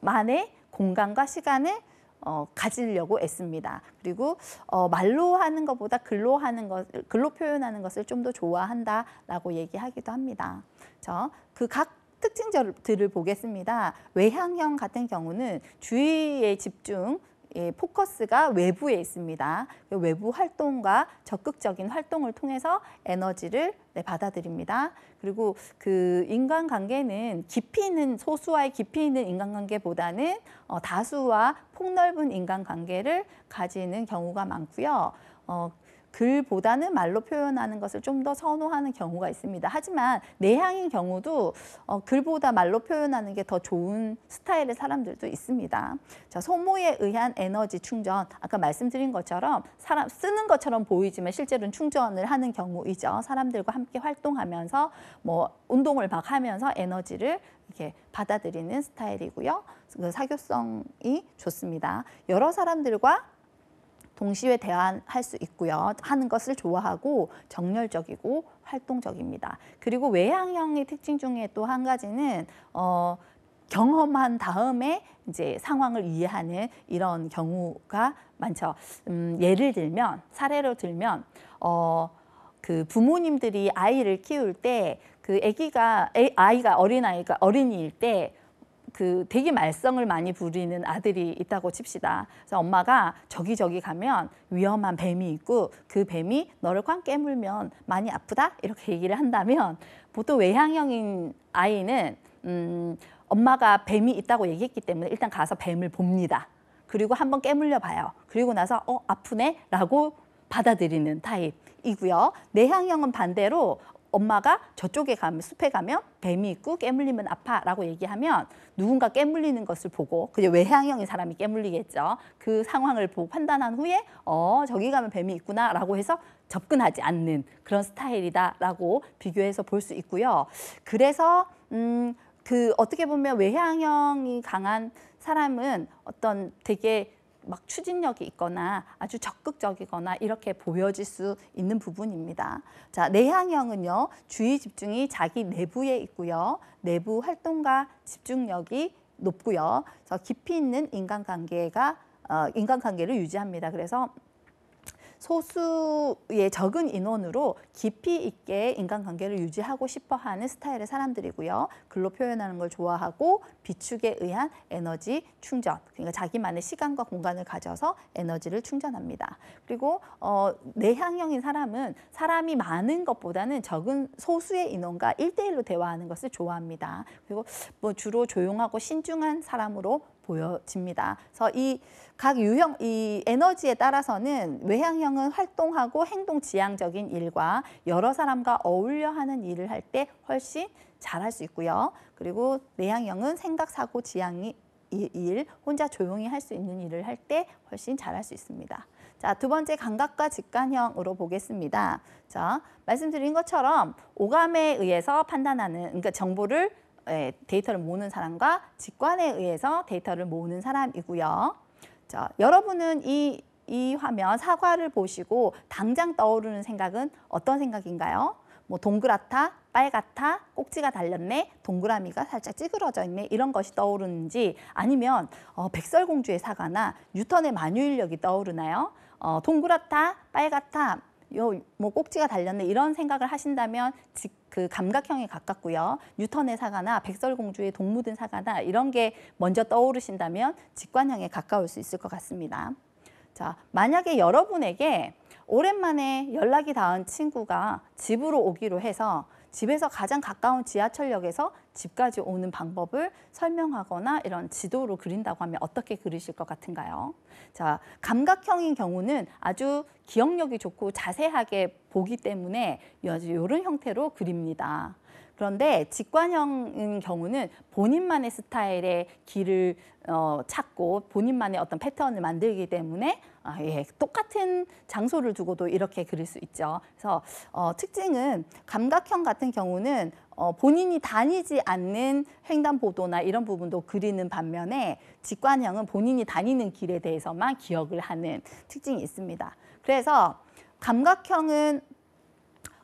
혼자만의 공간과 시간을 어, 가지려고 애씁니다. 그리고 어, 말로 하는 것보다 글로 하는 것, 글로 표현하는 것을 좀 더 좋아한다라고 얘기하기도 합니다. 저 그 각 특징들을 보겠습니다. 외향형 같은 경우는 주의에 집중, 예, 포커스가 외부에 있습니다. 그 외부 활동과 적극적인 활동을 통해서 에너지를 네, 받아들입니다. 그리고 그 인간관계는 깊이 있는 소수와의 깊이 있는 인간관계보다는 어, 다수와 폭넓은 인간관계를 가지는 경우가 많고요. 어, 글보다는 말로 표현하는 것을 좀 더 선호하는 경우가 있습니다. 하지만 내향인 경우도 어, 글보다 말로 표현하는 게 더 좋은 스타일의 사람들도 있습니다. 자, 소모에 의한 에너지 충전, 아까 말씀드린 것처럼 사람 쓰는 것처럼 보이지만 실제로는 충전을 하는 경우이죠. 사람들과 함께 활동하면서 뭐 운동을 막 하면서 에너지를 이렇게 받아들이는 스타일이고요. 그 사교성이 좋습니다. 여러 사람들과 동시에 대안할 수 있고요. 하는 것을 좋아하고 정열적이고 활동적입니다. 그리고 외향형의 특징 중에 또 한 가지는 어, 경험한 다음에 이제 상황을 이해하는 이런 경우가 많죠. 음, 예를 들면 사례로 들면 어, 그 부모님들이 아이를 키울 때 그 아기가 아이가 어린 아이가 어린이일 때그 되게 말썽을 많이 부리는 아들이 있다고 칩시다. 그래서 엄마가 저기 저기 가면 위험한 뱀이 있고 그 뱀이 너를 꽝 깨물면 많이 아프다 이렇게 얘기를 한다면 보통 외향형인 아이는 음, 엄마가 뱀이 있다고 얘기했기 때문에 일단 가서 뱀을 봅니다. 그리고 한번 깨물려 봐요. 그리고 나서 어 아프네라고 받아들이는 타입이고요. 내향형은 반대로 엄마가 저쪽에 가면 숲에 가면 뱀이 있고 깨물리면 아파라고 얘기하면 누군가 깨물리는 것을 보고 그게 외향형인 사람이 깨물리겠죠. 그 상황을 보고 판단한 후에 어 저기 가면 뱀이 있구나라고 해서 접근하지 않는 그런 스타일이다라고 비교해서 볼 수 있고요. 그래서 음그 어떻게 보면 외향형이 강한 사람은 어떤 되게 막 추진력이 있거나 아주 적극적이거나 이렇게 보여질 수 있는 부분입니다. 자, 내향형은요. 주의 집중이 자기 내부에 있고요. 내부 활동과 집중력이 높고요. 그래서 깊이 있는 인간관계가 어, 인간관계를 유지합니다. 그래서 소수의 적은 인원으로 깊이 있게 인간관계를 유지하고 싶어하는 스타일의 사람들이고요. 글로 표현하는 걸 좋아하고 비축에 의한 에너지 충전, 그러니까 자기만의 시간과 공간을 가져서 에너지를 충전합니다. 그리고 어, 내향형인 사람은 사람이 많은 것보다는 적은 소수의 인원과 일대일로 대화하는 것을 좋아합니다. 그리고 뭐 주로 조용하고 신중한 사람으로 보여집니다. 그래서 이각 유형 이 에너지에 따라서는 외향형은 활동하고 행동 지향적인 일과 여러 사람과 어울려 하는 일을 할 때 훨씬 잘할 수 있고요. 그리고 내향형은 생각 사고 지향이 일 혼자 조용히 할 수 있는 일을 할 때 훨씬 잘할 수 있습니다. 자, 두 번째 감각과 직관형으로 보겠습니다. 자, 말씀드린 것처럼 오감에 의해서 판단하는 그러니까 정보를 예, 데이터를 모으는 사람과 직관에 의해서 데이터를 모으는 사람이고요. 자, 여러분은 이, 이 화면 사과를 보시고 당장 떠오르는 생각은 어떤 생각인가요? 뭐 동그랗다, 빨갛다, 꼭지가 달렸네, 동그라미가 살짝 찌그러져 있네 이런 것이 떠오르는지 아니면 어, 백설공주의 사과나 뉴턴의 만유인력이 떠오르나요? 어, 동그랗다, 빨갛다, 요뭐 꼭지가 달렸네 이런 생각을 하신다면 즉 그 감각형에 가깝고요. 뉴턴의 사과나 백설공주의 동무든 사과나 이런 게 먼저 떠오르신다면 직관형에 가까울 수 있을 것 같습니다. 자, 만약에 여러분에게 오랜만에 연락이 닿은 친구가 집으로 오기로 해서 집에서 가장 가까운 지하철역에서 집까지 오는 방법을 설명하거나 이런 지도로 그린다고 하면 어떻게 그리실 것 같은가요? 자, 감각형인 경우는 아주 기억력이 좋고 자세하게 보기 때문에 아 이런 형태로 그립니다. 그런데 직관형인 경우는 본인만의 스타일의 길을 어, 찾고 본인만의 어떤 패턴을 만들기 때문에 아, 예, 똑같은 장소를 두고도 이렇게 그릴 수 있죠. 그래서 어, 특징은 감각형 같은 경우는 어, 본인이 다니지 않는 횡단보도나 이런 부분도 그리는 반면에 직관형은 본인이 다니는 길에 대해서만 기억을 하는 특징이 있습니다. 그래서 감각형은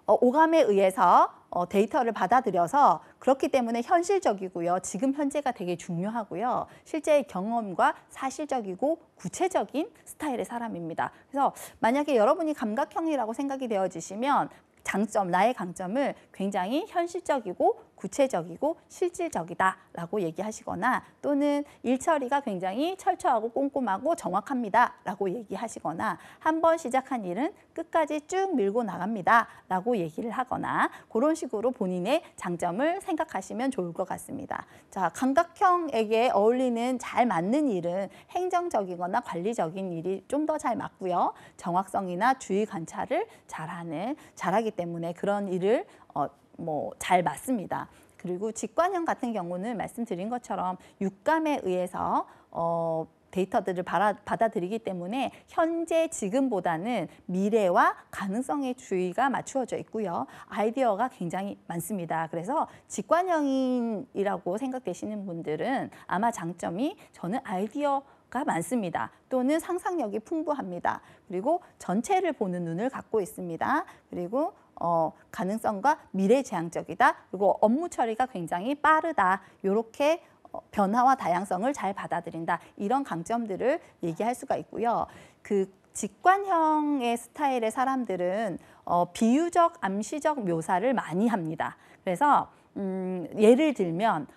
어, 오감에 의해서 어, 데이터를 받아들여서 그렇기 때문에 현실적이고요. 지금 현재가 되게 중요하고요. 실제 경험과 사실적이고 구체적인 스타일의 사람입니다. 그래서 만약에 여러분이 감각형이라고 생각이 되어지시면 장점, 나의 강점을 굉장히 현실적이고 구체적이고 실질적이다라고 얘기하시거나 또는 일 처리가 굉장히 철저하고 꼼꼼하고 정확합니다라고 얘기하시거나 한번 시작한 일은 끝까지 쭉 밀고 나갑니다라고 얘기를 하거나 그런 식으로 본인의 장점을 생각하시면 좋을 것 같습니다. 자, 감각형에게 어울리는 잘 맞는 일은 행정적이거나 관리적인 일이 좀 더 잘 맞고요. 정확성이나 주의 관찰을 잘하는 잘하기 때문에 그런 일을 어, 뭐잘 맞습니다. 그리고 직관형 같은 경우는 말씀드린 것처럼 육감에 의해서 어, 데이터들을 받아들이기 때문에 현재 지금보다는 미래와 가능성의 주의가 맞추어져 있고요. 아이디어가 굉장히 많습니다. 그래서 직관형이라고 생각되시는 분들은 아마 장점이 저는 아이디어 가 많습니다. 또는 상상력이 풍부합니다. 그리고 전체를 보는 눈을 갖고 있습니다. 그리고 어, 가능성과 미래지향적이다. 그리고 업무 처리가 굉장히 빠르다. 이렇게 어, 변화와 다양성을 잘 받아들인다. 이런 강점들을 얘기할 수가 있고요. 그 직관형의 스타일의 사람들은 어, 비유적, 암시적 묘사를 많이 합니다. 그래서 음, 예를 들면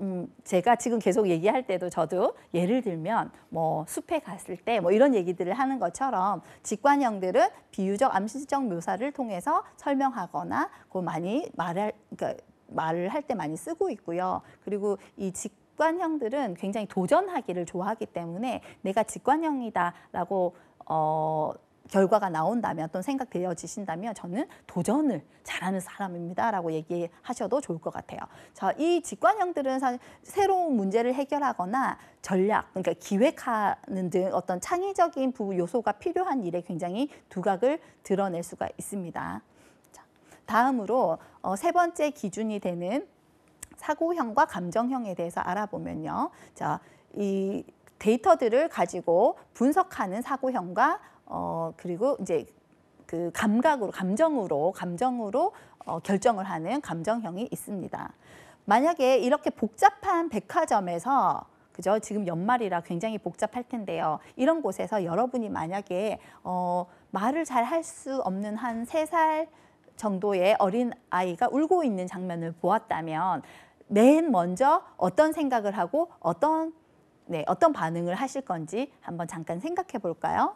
음, 제가 지금 계속 얘기할 때도 저도 예를 들면 뭐 숲에 갔을 때 뭐 이런 얘기들을 하는 것처럼 직관형들은 비유적 암시적 묘사를 통해서 설명하거나 그 많이 말할 그러니까 말을 할 때 많이 쓰고 있고요. 그리고 이 직, 직관형들은 굉장히 도전하기를 좋아하기 때문에 내가 직관형이다라고 어, 결과가 나온다면 어떤 생각되어지신다면 저는 도전을 잘하는 사람입니다라고 얘기하셔도 좋을 것 같아요. 자, 이 직관형들은 사실 새로운 문제를 해결하거나 전략, 그러니까 기획하는 등 어떤 창의적인 부 요소가 필요한 일에 굉장히 두각을 드러낼 수가 있습니다. 자, 다음으로 어, 세 번째 기준이 되는 사고형과 감정형에 대해서 알아보면요. 자, 이 데이터들을 가지고 분석하는 사고형과 어, 그리고 이제 그 감각으로, 감정으로, 감정으로 어, 결정을 하는 감정형이 있습니다. 만약에 이렇게 복잡한 백화점에서 그죠? 지금 연말이라 굉장히 복잡할 텐데요. 이런 곳에서 여러분이 만약에 어, 말을 잘 할 수 없는 한 세 살 정도의 어린 아이가 울고 있는 장면을 보았다면 맨 먼저 어떤 생각을 하고 어떤 네, 어떤 반응을 하실 건지 한번 잠깐 생각해 볼까요?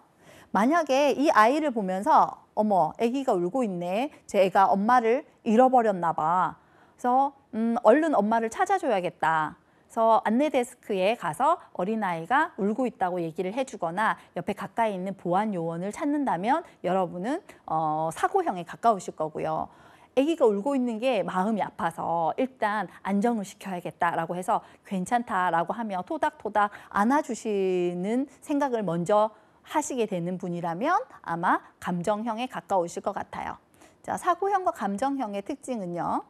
만약에 이 아이를 보면서 어머 아기가 울고 있네 제가 엄마를 잃어버렸나 봐 그래서 음, 얼른 엄마를 찾아줘야겠다 그래서 안내 데스크에 가서 어린아이가 울고 있다고 얘기를 해주거나 옆에 가까이 있는 보안 요원을 찾는다면 여러분은 어, 사고형에 가까우실 거고요. 아기가 울고 있는 게 마음이 아파서 일단 안정을 시켜야겠다라고 해서 괜찮다라고 하며 토닥토닥 안아주시는 생각을 먼저 하시게 되는 분이라면 아마 감정형에 가까우실 것 같아요. 자, 사고형과 감정형의 특징은요.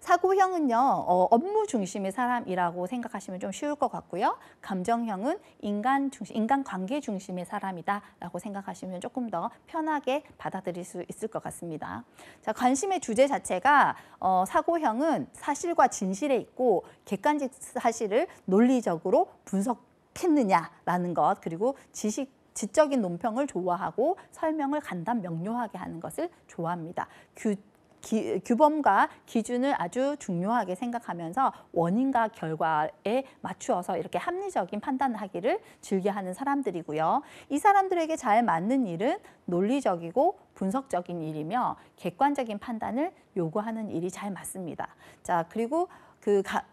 사고형은요 어, 업무 중심의 사람이라고 생각하시면 좀 쉬울 것 같고요 감정형은 인간 중심 인간 관계 중심의 사람이다라고 생각하시면 조금 더 편하게 받아들일 수 있을 것 같습니다 자 관심의 주제 자체가 어, 사고형은 사실과 진실에 있고 객관적 사실을 논리적으로 분석 했느냐라는 것 그리고 지식 지적인 논평을 좋아하고 설명을 간단 명료하게 하는 것을 좋아합니다. 규, 기, 규범과 기준을 아주 중요하게 생각하면서 원인과 결과에 맞추어서 이렇게 합리적인 판단 하기를 즐겨하는 사람들이고요. 이 사람들에게 잘 맞는 일은 논리적이고 분석적인 일이며 객관적인 판단을 요구하는 일이 잘 맞습니다. 자 그리고 그 가,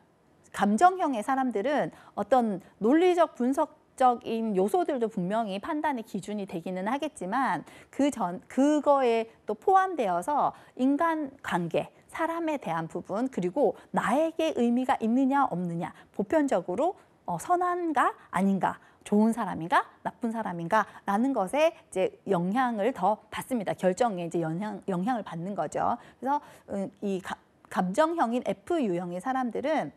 감정형의 사람들은 어떤 논리적 분석 적인 요소들도 분명히 판단의 기준이 되기는 하겠지만 그 전 그거에 또 포함되어서 인간 관계 사람에 대한 부분 그리고 나에게 의미가 있느냐 없느냐 보편적으로 어, 선한가 아닌가 좋은 사람인가 나쁜 사람인가라는 것에 이제 영향을 더 받습니다 결정에 이제 영향 영향을 받는 거죠 그래서 음, 이 가, 감정형인 F 유형의 사람들은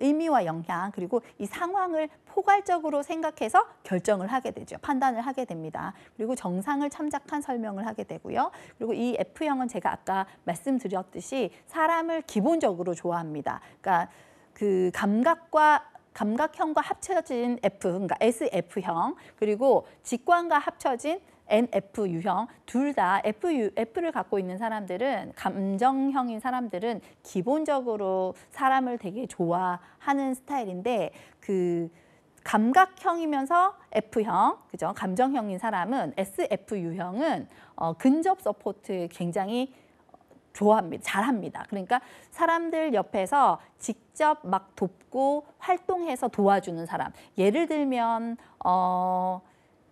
의미와 영향 그리고 이 상황을 포괄적으로 생각해서 결정을 하게 되죠. 판단을 하게 됩니다. 그리고 정상을 참작한 설명을 하게 되고요. 그리고 이 F형은 제가 아까 말씀드렸듯이 사람을 기본적으로 좋아합니다. 그러니까 그 감각과 감각형과 합쳐진 F, 그러니까 SF형, 그리고 직관과 합쳐진 NF 유형 둘 다 F, F를 갖고 있는 사람들은 감정형인 사람들은 기본적으로 사람을 되게 좋아하는 스타일인데 그 감각형이면서 F형, 그죠? 감정형인 사람은 s f 유형은 어, 근접 서포트 굉장히 좋아합니다. 잘합니다. 그러니까 사람들 옆에서 직접 막 돕고 활동해서 도와주는 사람. 예를 들면 어,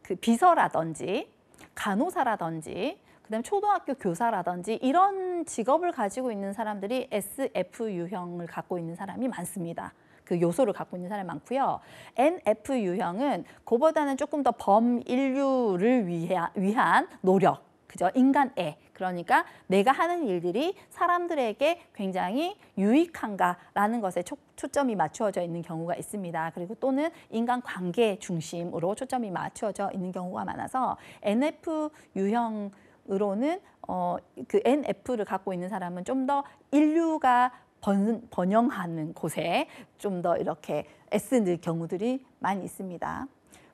그 비서라든지 간호사라든지 그다음 초등학교 교사라든지 이런 직업을 가지고 있는 사람들이 SF 유형을 갖고 있는 사람이 많습니다. 그 요소를 갖고 있는 사람이 많고요. NF 유형은 그보다는 조금 더 범인류를 위한 노력, 그죠? 인간애 그러니까 내가 하는 일들이 사람들에게 굉장히 유익한가라는 것에 초, 점이 맞추어져 있는 경우가 있습니다. 그리고 또는 인간 관계 중심으로 초점이 맞추어져 있는 경우가 많아서 NF 유형 으로는 어, 그 NF를 갖고 있는 사람은 좀 더 인류가 번, 번영하는 곳에 좀 더 이렇게 애쓰는 경우들이 많이 있습니다.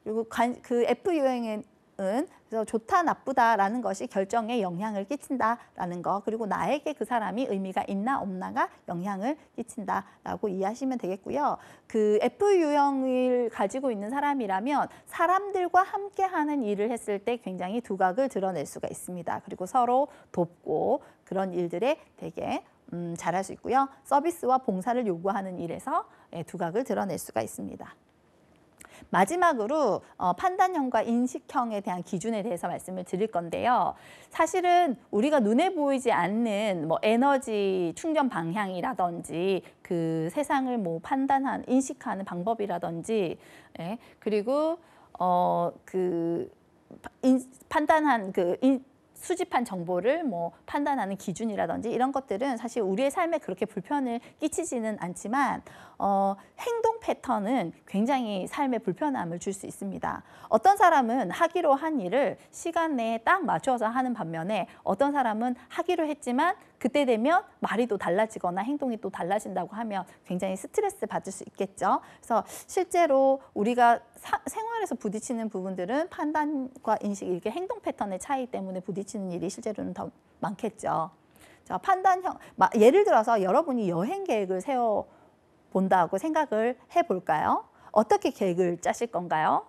그리고 관, 그 F 유형의 은 그래서 좋다 나쁘다라는 것이 결정에 영향을 끼친다라는 거 그리고 나에게 그 사람이 의미가 있나 없나가 영향을 끼친다라고 이해하시면 되겠고요. 그 F 유형을 가지고 있는 사람이라면 사람들과 함께하는 일을 했을 때 굉장히 두각을 드러낼 수가 있습니다. 그리고 서로 돕고 그런 일들에 되게 음, 잘할 수 있고요. 서비스와 봉사를 요구하는 일에서 예, 두각을 드러낼 수가 있습니다. 마지막으로 어, 판단형과 인식형에 대한 기준에 대해서 말씀을 드릴 건데요. 사실은 우리가 눈에 보이지 않는 뭐 에너지 충전 방향이라든지 그 세상을 뭐 판단한 인식하는 방법이라든지 예, 그리고 어 그 판단한 그 인, 수집한 정보를 뭐 판단하는 기준이라든지 이런 것들은 사실 우리의 삶에 그렇게 불편을 끼치지는 않지만 어, 행동 패턴은 굉장히 삶에 불편함을 줄 수 있습니다. 어떤 사람은 하기로 한 일을 시간 내에 딱 맞춰서 하는 반면에 어떤 사람은 하기로 했지만 그때 되면 말이 또 달라지거나 행동이 또 달라진다고 하면 굉장히 스트레스 받을 수 있겠죠. 그래서 실제로 우리가 사, 생활에서 부딪히는 부분들은 판단과 인식, 이렇게 행동 패턴의 차이 때문에 부딪히는 일이 실제로는 더 많겠죠. 자, 판단형, 마, 예를 들어서 여러분이 여행 계획을 세워 본다고 생각을 해볼까요? 어떻게 계획을 짜실 건가요?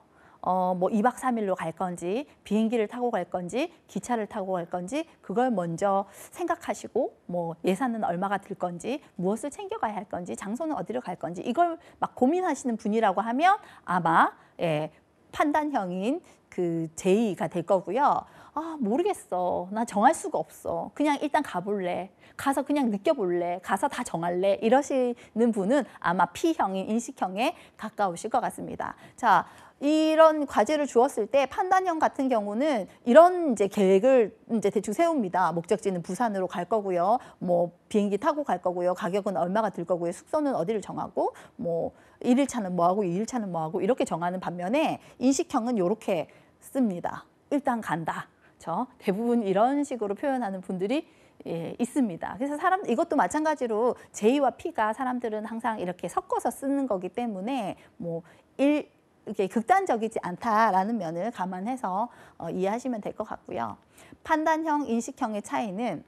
어, 뭐 2박 3일로 갈 건지, 비행기를 타고 갈 건지, 기차를 타고 갈 건지, 그걸 먼저 생각하시고, 뭐 예산은 얼마가 들 건지, 무엇을 챙겨가야 할 건지, 장소는 어디로 갈 건지, 이걸 막 고민하시는 분이라고 하면 아마, 예, 판단형인 그 제의가 될 거고요. 아 모르겠어 나 정할 수가 없어 그냥 일단 가볼래 가서 그냥 느껴볼래 가서 다 정할래 이러시는 분은 아마 P형인 인식형에 가까우실 것 같습니다 자 이런 과제를 주었을 때 판단형 같은 경우는 이런 이제 계획을 이제 대충 세웁니다. 목적지는 부산으로 갈 거고요. 뭐 비행기 타고 갈 거고요. 가격은 얼마가 들 거고요. 숙소는 어디를 정하고 뭐일일차는 뭐하고 이일차는 뭐하고 이렇게 정하는 반면에 인식형은 이렇게 씁니다. 일단 간다. 그렇죠? 대부분 이런 식으로 표현하는 분들이 예, 있습니다. 그래서 사람 이것도 마찬가지로 J와 P가 사람들은 항상 이렇게 섞어서 쓰는 거기 때문에 뭐일 이게 극단적이지 않다라는 면을 감안해서 어, 이해하시면 될 것 같고요. 판단형 인식형의 차이는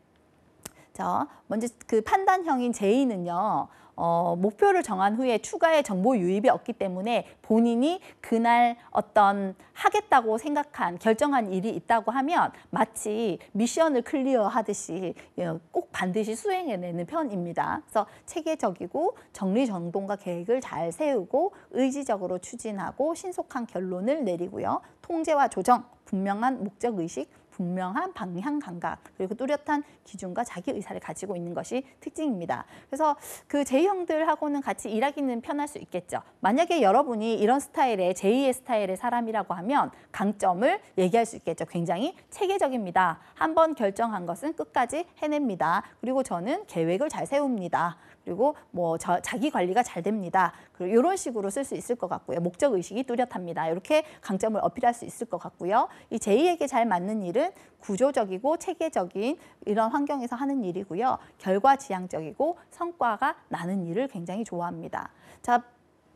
저 먼저 그 판단형인 J는요. 어, 목표를 정한 후에 추가의 정보 유입이 없기 때문에 본인이 그날 어떤 하겠다고 생각한 결정한 일이 있다고 하면 마치 미션을 클리어하듯이 예, 꼭 반드시 수행해내는 편입니다. 그래서 체계적이고 정리정돈과 계획을 잘 세우고 의지적으로 추진하고 신속한 결론을 내리고요. 통제와 조정, 분명한 목적의식, 분명한 방향 감각 그리고 그 뚜렷한 기준과 자기 의사를 가지고 있는 것이 특징입니다. 그래서 그 J형들하고는 같이 일하기는 편할 수 있겠죠. 만약에 여러분이 이런 스타일의 제 J의 스타일의 사람이라고 하면 강점을 얘기할 수 있겠죠. 굉장히 체계적입니다. 한번 결정한 것은 끝까지 해냅니다. 그리고 저는 계획을 잘 세웁니다. 그리고 뭐 저, 자기 관리가 잘 됩니다. 그리고 이런 식으로 쓸 수 있을 것 같고요. 목적 의식이 뚜렷합니다. 이렇게 강점을 어필할 수 있을 것 같고요. 이제이에게잘 맞는 일은 구조적이고 체계적인 이런 환경에서 하는 일이고요. 결과 지향적이고 성과가 나는 일을 굉장히 좋아합니다. 자,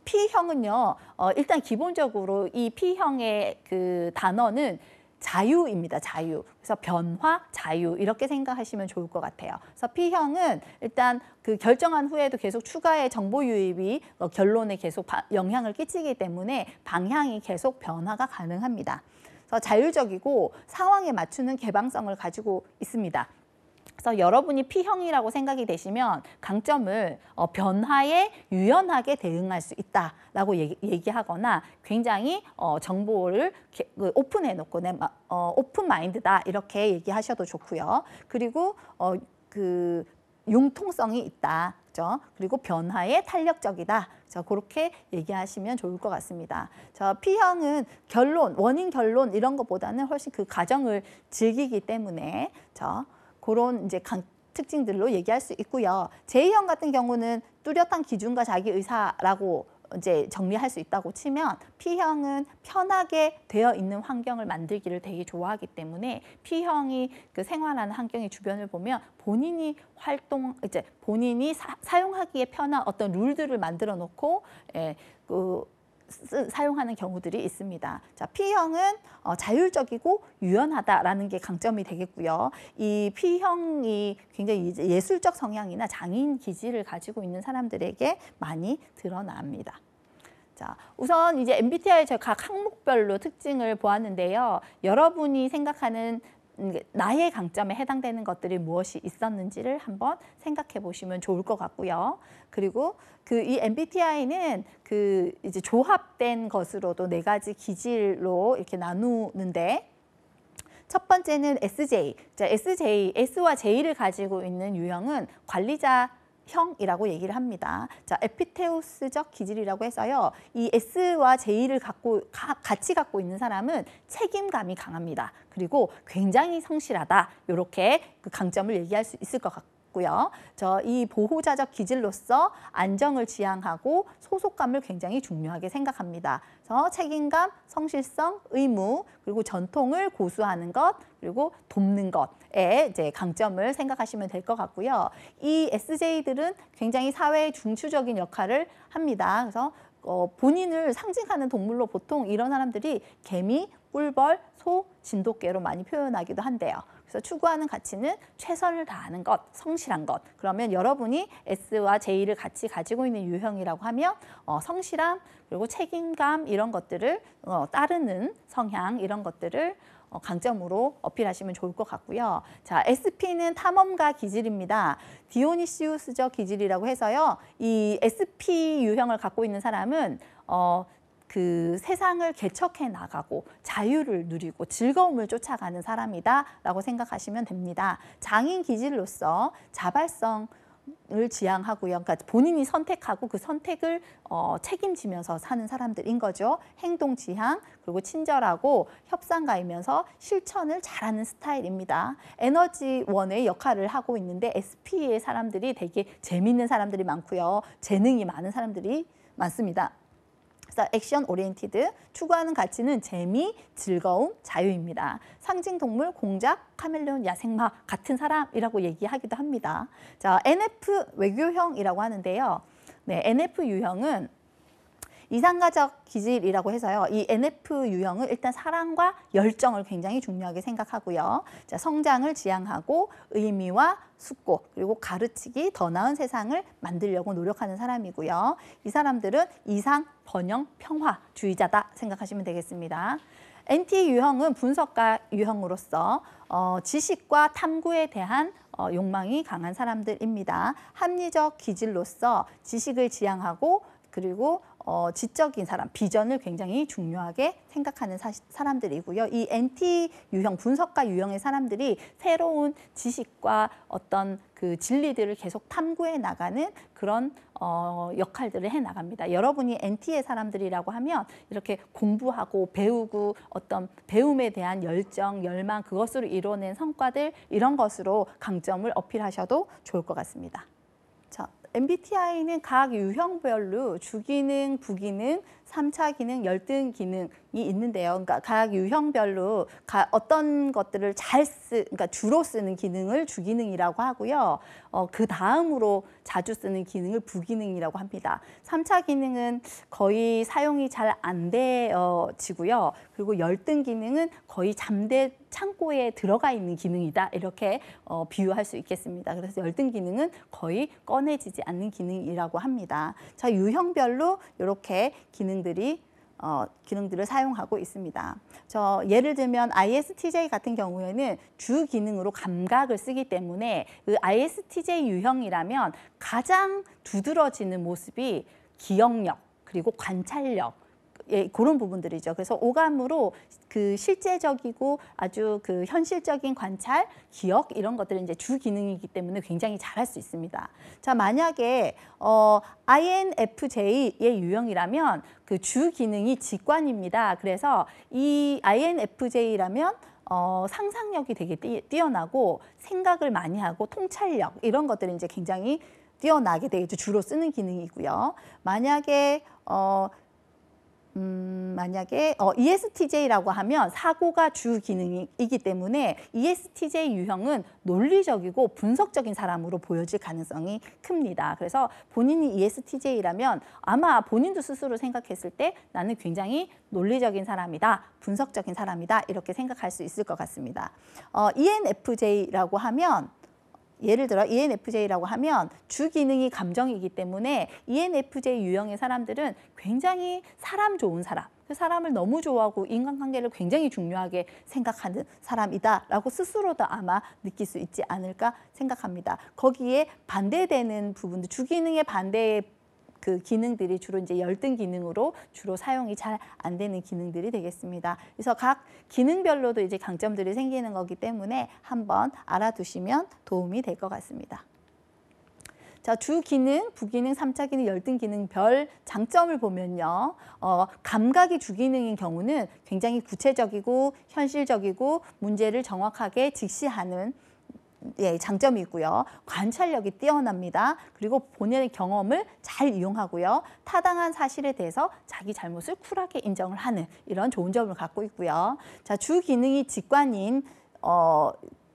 P형은요. 어, 일단 기본적으로 이 P형의 그 단어는 자유입니다. 자유. 그래서 변화, 자유 이렇게 생각하시면 좋을 것 같아요. 그래서 P형은 일단 그 결정한 후에도 계속 추가의 정보 유입이 뭐 결론에 계속 영향을 끼치기 때문에 방향이 계속 변화가 가능합니다. 그래서 자율적이고 상황에 맞추는 개방성을 가지고 있습니다. 그래서 여러분이 P형이라고 생각이 되시면 강점을 어, 변화에 유연하게 대응할 수 있다라고 얘기, 얘기 하거나 굉장히 어, 정보를 그 오픈해 놓고 내 어, 오픈 마인드다 이렇게 얘기하셔도 좋고요. 그리고 어, 그 융통성이 있다. 그죠? 그리고 변화에 탄력적이다. 자, 그렇게 얘기하시면 좋을 것 같습니다. 자, P형은 결론, 원인 결론 이런 것보다는 훨씬 그 과정을 즐기기 때문에 자, 그런 이제 강, 특징들로 얘기할 수 있고요. 제 J형 같은 경우는 뚜렷한 기준과 자기 의사라고 이제 정리할 수 있다고 치면 P형은 편하게 되어 있는 환경을 만들기를 되게 좋아하기 때문에 P형이 그 생활하는 환경의 주변을 보면 본인이 활동 이제 본인이 사, 용하기에 편한 어떤 룰들을 만들어 놓고 예, 그 쓰, 사용하는 경우들이 있습니다. 자, P형은 어, 자율적이고 유연하다라는 게 강점이 되겠고요. 이 P형이 굉장히 예술적 성향이나 장인 기질을 가지고 있는 사람들에게 많이 드러납니다. 자, 우선 이제 MBTI 각 항목별로 특징을 보았는데요. 여러분이 생각하는 나의 강점에 해당되는 것들이 무엇이 있었는지를 한번 생각해 보시면 좋을 것 같고요. 그리고 그 이 MBTI는 그 이제 조합된 것으로도 네 가지 기질로 이렇게 나누는데 첫 번째는 SJ. 자, SJ, S와 J를 가지고 있는 유형은 관리자 형이라고 얘기를 합니다. 자, 에피테우스적 기질이라고 해서요. 이 S와 J를 갖고 가, 같이 갖고 있는 사람은 책임감이 강합니다. 그리고 굉장히 성실하다. 이렇게 그 강점을 얘기할 수 있을 것 같고 고요 저 이 보호자적 기질로서 안정을 지향하고 소속감을 굉장히 중요하게 생각합니다. 그래서 책임감, 성실성, 의무, 그리고 전통을 고수하는 것, 그리고 돕는 것의 이제 강점을 생각하시면 될 것 같고요. 이 SJ들은 굉장히 사회의 중추적인 역할을 합니다. 그래서 어, 본인을 상징하는 동물로 보통 이런 사람들이 개미, 꿀벌, 소, 진돗개로 많이 표현하기도 한대요. 그래서 추구하는 가치는 최선을 다하는 것, 성실한 것. 그러면 여러분이 S와 J를 같이 가지고 있는 유형이라고 하면 어, 성실함, 그리고 책임감 이런 것들을 어, 따르는 성향 이런 것들을 어, 강점으로 어필하시면 좋을 것 같고요. 자, SP는 탐험가 기질입니다. 디오니시우스적 기질이라고 해서요. 이 SP 유형을 갖고 있는 사람은 어, 그 세상을 개척해 나가고 자유를 누리고 즐거움을 쫓아가는 사람이다라고 생각하시면 됩니다. 장인 기질로서 자발성 을 지향하고요. 그러니까 본인이 선택하고 그 선택을 어, 책임지면서 사는 사람들인 거죠. 행동 지향 그리고 친절하고 협상가이면서 실천을 잘하는 스타일입니다. 에너지원의 역할을 하고 있는데 SP의 사람들이 되게 재밌는 사람들이 많고요. 재능이 많은 사람들이 많습니다. 그래서 액션 오리엔티드 추구하는 가치는 재미, 즐거움, 자유입니다. 상징 동물, 공작, 카멜레온, 야생마 같은 사람이라고 얘기하기도 합니다. 자, NF 외교형이라고 하는데요. 네, NF 유형은 이상가적 기질이라고 해서요. 이 NF 유형은 일단 사랑과 열정을 굉장히 중요하게 생각하고요. 자, 성장을 지향하고 의미와 숙고 그리고 가르치기 더 나은 세상을 만들려고 노력하는 사람이고요. 이 사람들은 이상, 번영, 평화주의자다 생각하시면 되겠습니다. NT 유형은 분석가 유형으로서 어, 지식과 탐구에 대한 어, 욕망이 강한 사람들입니다. 합리적 기질로서 지식을 지향하고 그리고 어, 지적인 사람, 비전을 굉장히 중요하게 생각하는 사 사람들이고요. 이 NT 유형, 분석가 유형의 사람들이 새로운 지식과 어떤 그 진리들을 계속 탐구해 나가는 그런 어, 역할들을 해 나갑니다. 여러분이 NT의 사람들이라고 하면 이렇게 공부하고 배우고 어떤 배움에 대한 열정, 열망 그것으로 이뤄낸 성과들 이런 것으로 강점을 어필하셔도 좋을 것 같습니다. MBTI는 각 유형별로 주기능, 부기능, 삼차 기능, 열등 기능이 있는데요. 그러니까 각 유형별로 가, 어떤 것들을 잘 쓰, 그러니까 주로 쓰는 기능을 주기능이라고 하고요. 어, 그 다음으로 자주 쓰는 기능을 부기능이라고 합니다. 삼차 기능은 거의 사용이 잘 안 되어지고요. 그리고 열등 기능은 거의 잠대 창고에 들어가 있는 기능이다 이렇게 어, 비유할 수 있겠습니다. 그래서 열등 기능은 거의 꺼내지지 않는 기능이라고 합니다. 자 유형별로 이렇게 기능 기능들이 어, 기능들을 사용하고 있습니다. 저 예를 들면 ISTJ 같은 경우에는 주 기능으로 감각을 쓰기 때문에 그 ISTJ 유형이라면 가장 두드러지는 모습이 기억력 그리고 관찰력 예, 그런 부분들이죠. 그래서 오감으로 그 실제적이고 아주 그 현실적인 관찰, 기억 이런 것들은 이제 주 기능이기 때문에 굉장히 잘할 수 있습니다. 자, 만약에 어 INFJ의 유형이라면 그 주 기능이 직관입니다. 그래서 이 INFJ라면 어, 상상력이 되게 띄, 뛰어나고 생각을 많이 하고 통찰력 이런 것들이 이제 굉장히 뛰어나게 되겠죠. 주로 쓰는 기능이고요. 만약에 어, 음, 만약에 어, ESTJ라고 하면 사고가 주 기능이기 때문에 ESTJ 유형은 논리적이고 분석적인 사람으로 보여질 가능성이 큽니다. 그래서 본인이 ESTJ라면 아마 본인도 스스로 생각했을 때 나는 굉장히 논리적인 사람이다, 분석적인 사람이다 이렇게 생각할 수 있을 것 같습니다. 어, ENFJ라고 하면 예를 들어 ENFJ라고 하면 주기능이 감정이기 때문에 ENFJ 유형의 사람들은 굉장히 사람 좋은 사람, 그 사람을 너무 좋아하고 인간관계를 굉장히 중요하게 생각하는 사람이다라고 스스로도 아마 느낄 수 있지 않을까 생각합니다. 거기에 반대되는 부분도 주기능의 반대 그 기능들이 주로 이제 열등 기능으로 주로 사용이 잘 안 되는 기능들이 되겠습니다. 그래서 각 기능별로도 이제 강점들이 생기는 거기 때문에 한번 알아두시면 도움이 될 것 같습니다. 자, 주 기능, 부기능, 삼차 기능, 열등 기능 별 장점을 보면요. 어, 감각이 주기능인 경우는 굉장히 구체적이고 현실적이고 문제를 정확하게 직시하는 예, 장점이 있고요. 관찰력이 뛰어납니다. 그리고 본연의 경험을 잘 이용하고요. 타당한 사실에 대해서 자기 잘못을 쿨하게 인정을 하는 이런 좋은 점을 갖고 있고요. 자, 주 기능이 직관인 어,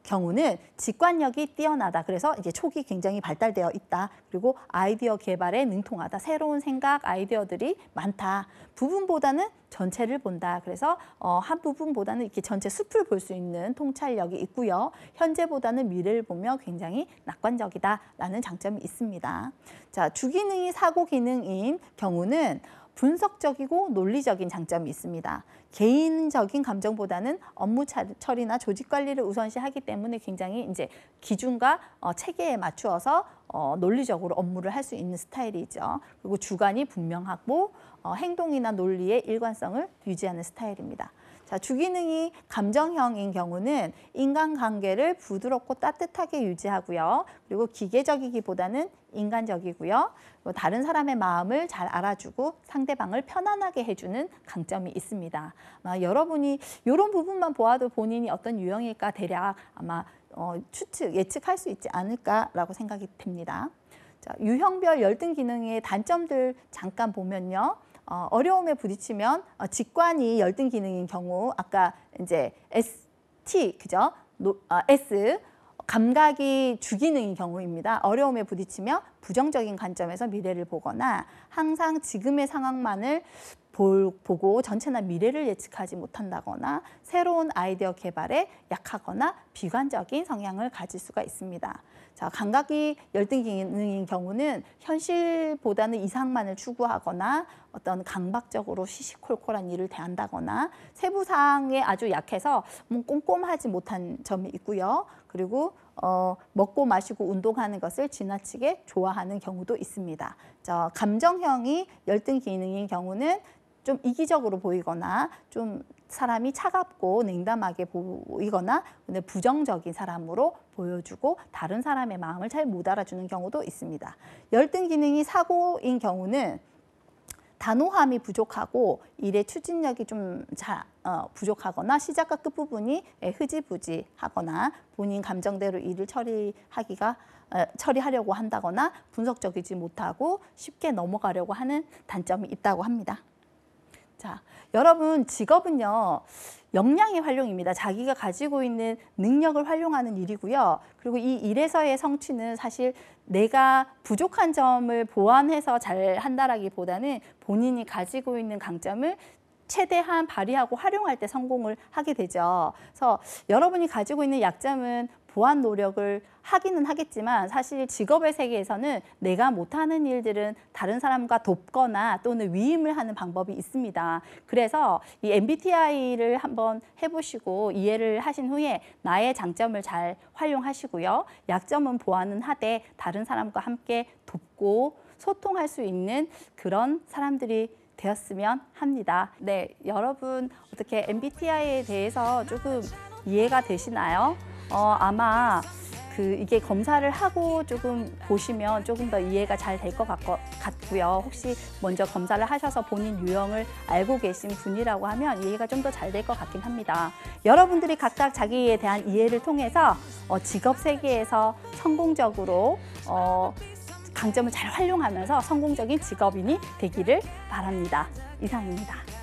경우는 직관력이 뛰어나다. 그래서 이제 초기 굉장히 발달되어 있다. 그리고 아이디어 개발에 능통하다. 새로운 생각, 아이디어들이 많다. 부분보다는 전체를 본다. 그래서 어, 한 부분보다는 이렇게 전체 숲을 볼 수 있는 통찰력이 있고요. 현재보다는 미래를 보며 굉장히 낙관적이다라는 장점이 있습니다. 자, 주기능이 사고 기능인 경우는 분석적이고 논리적인 장점이 있습니다. 개인적인 감정보다는 업무 처리나 조직 관리를 우선시하기 때문에 굉장히 이제 기준과 어, 체계에 맞추어서 어, 논리적으로 업무를 할 수 있는 스타일이죠. 그리고 주관이 분명하고 어, 행동이나 논리의 일관성을 유지하는 스타일입니다. 자, 주기능이 감정형인 경우는 인간관계를 부드럽고 따뜻하게 유지하고요. 그리고 기계적이기보다는 인간적이고요. 다른 사람의 마음을 잘 알아주고 상대방을 편안하게 해주는 강점이 있습니다. 아마 여러분이 이런 부분만 보아도 본인이 어떤 유형일까 대략 아마 어, 추측, 예측할 수 있지 않을까라고 생각이 듭니다 자, 유형별 열등 기능의 단점들 잠깐 보면요. 어, 어려움에 부딪히면 어, 직관이 열등 기능인 경우 아까 이제 ST 그죠? 노, 어, S 감각이 주기능인 경우입니다. 어려움에 부딪히며 부정적인 관점에서 미래를 보거나 항상 지금의 상황만을 볼, 보고 전체나 미래를 예측하지 못한다거나 새로운 아이디어 개발에 약하거나 비관적인 성향을 가질 수가 있습니다. 자, 감각이 열등 기능인 경우는 현실보다는 이상만을 추구하거나 어떤 강박적으로 시시콜콜한 일을 대한다거나 세부 사항에 아주 약해서 뭐 꼼꼼하지 못한 점이 있고요. 그리고 어, 먹고 마시고 운동하는 것을 지나치게 좋아하는 경우도 있습니다. 자, 감정형이 열등 기능인 경우는 좀 이기적으로 보이거나 좀 사람이 차갑고 냉담하게 보이거나 근데 부정적인 사람으로 보여주고 다른 사람의 마음을 잘 못 알아주는 경우도 있습니다. 열등 기능이 사고인 경우는 단호함이 부족하고 일의 추진력이 좀잘 어, 부족하거나 시작과 끝부분이 예, 흐지부지하거나 본인 감정대로 일을 처리하기가 어, 처리하려고 한다거나 분석적이지 못하고 쉽게 넘어가려고 하는 단점이 있다고 합니다. 자, 여러분 직업은요. 역량의 활용입니다. 자기가 가지고 있는 능력을 활용하는 일이고요. 그리고 이 일에서의 성취는 사실 내가 부족한 점을 보완해서 잘 한다라기보다는 본인이 가지고 있는 강점을 최대한 발휘하고 활용할 때 성공을 하게 되죠. 그래서 여러분이 가지고 있는 약점은 보완 노력을 하기는 하겠지만 사실 직업의 세계에서는 내가 못하는 일들은 다른 사람과 돕거나 또는 위임을 하는 방법이 있습니다. 그래서 이 MBTI를 한번 해보시고 이해를 하신 후에 나의 장점을 잘 활용하시고요. 약점은 보완은 하되 다른 사람과 함께 돕고 소통할 수 있는 그런 사람들이 되었으면 합니다. 네, 여러분 어떻게 MBTI에 대해서 조금 이해가 되시나요? 어, 아마 그 이게 검사를 하고 조금 보시면 조금 더 이해가 잘 될 것 같고요. 혹시 먼저 검사를 하셔서 본인 유형을 알고 계신 분이라고 하면 이해가 좀 더 잘 될 것 같긴 합니다. 여러분들이 각각 자기에 대한 이해를 통해서 어, 직업 세계에서 성공적으로 어, 강점을 잘 활용하면서 성공적인 직업인이 되기를 바랍니다. 이상입니다.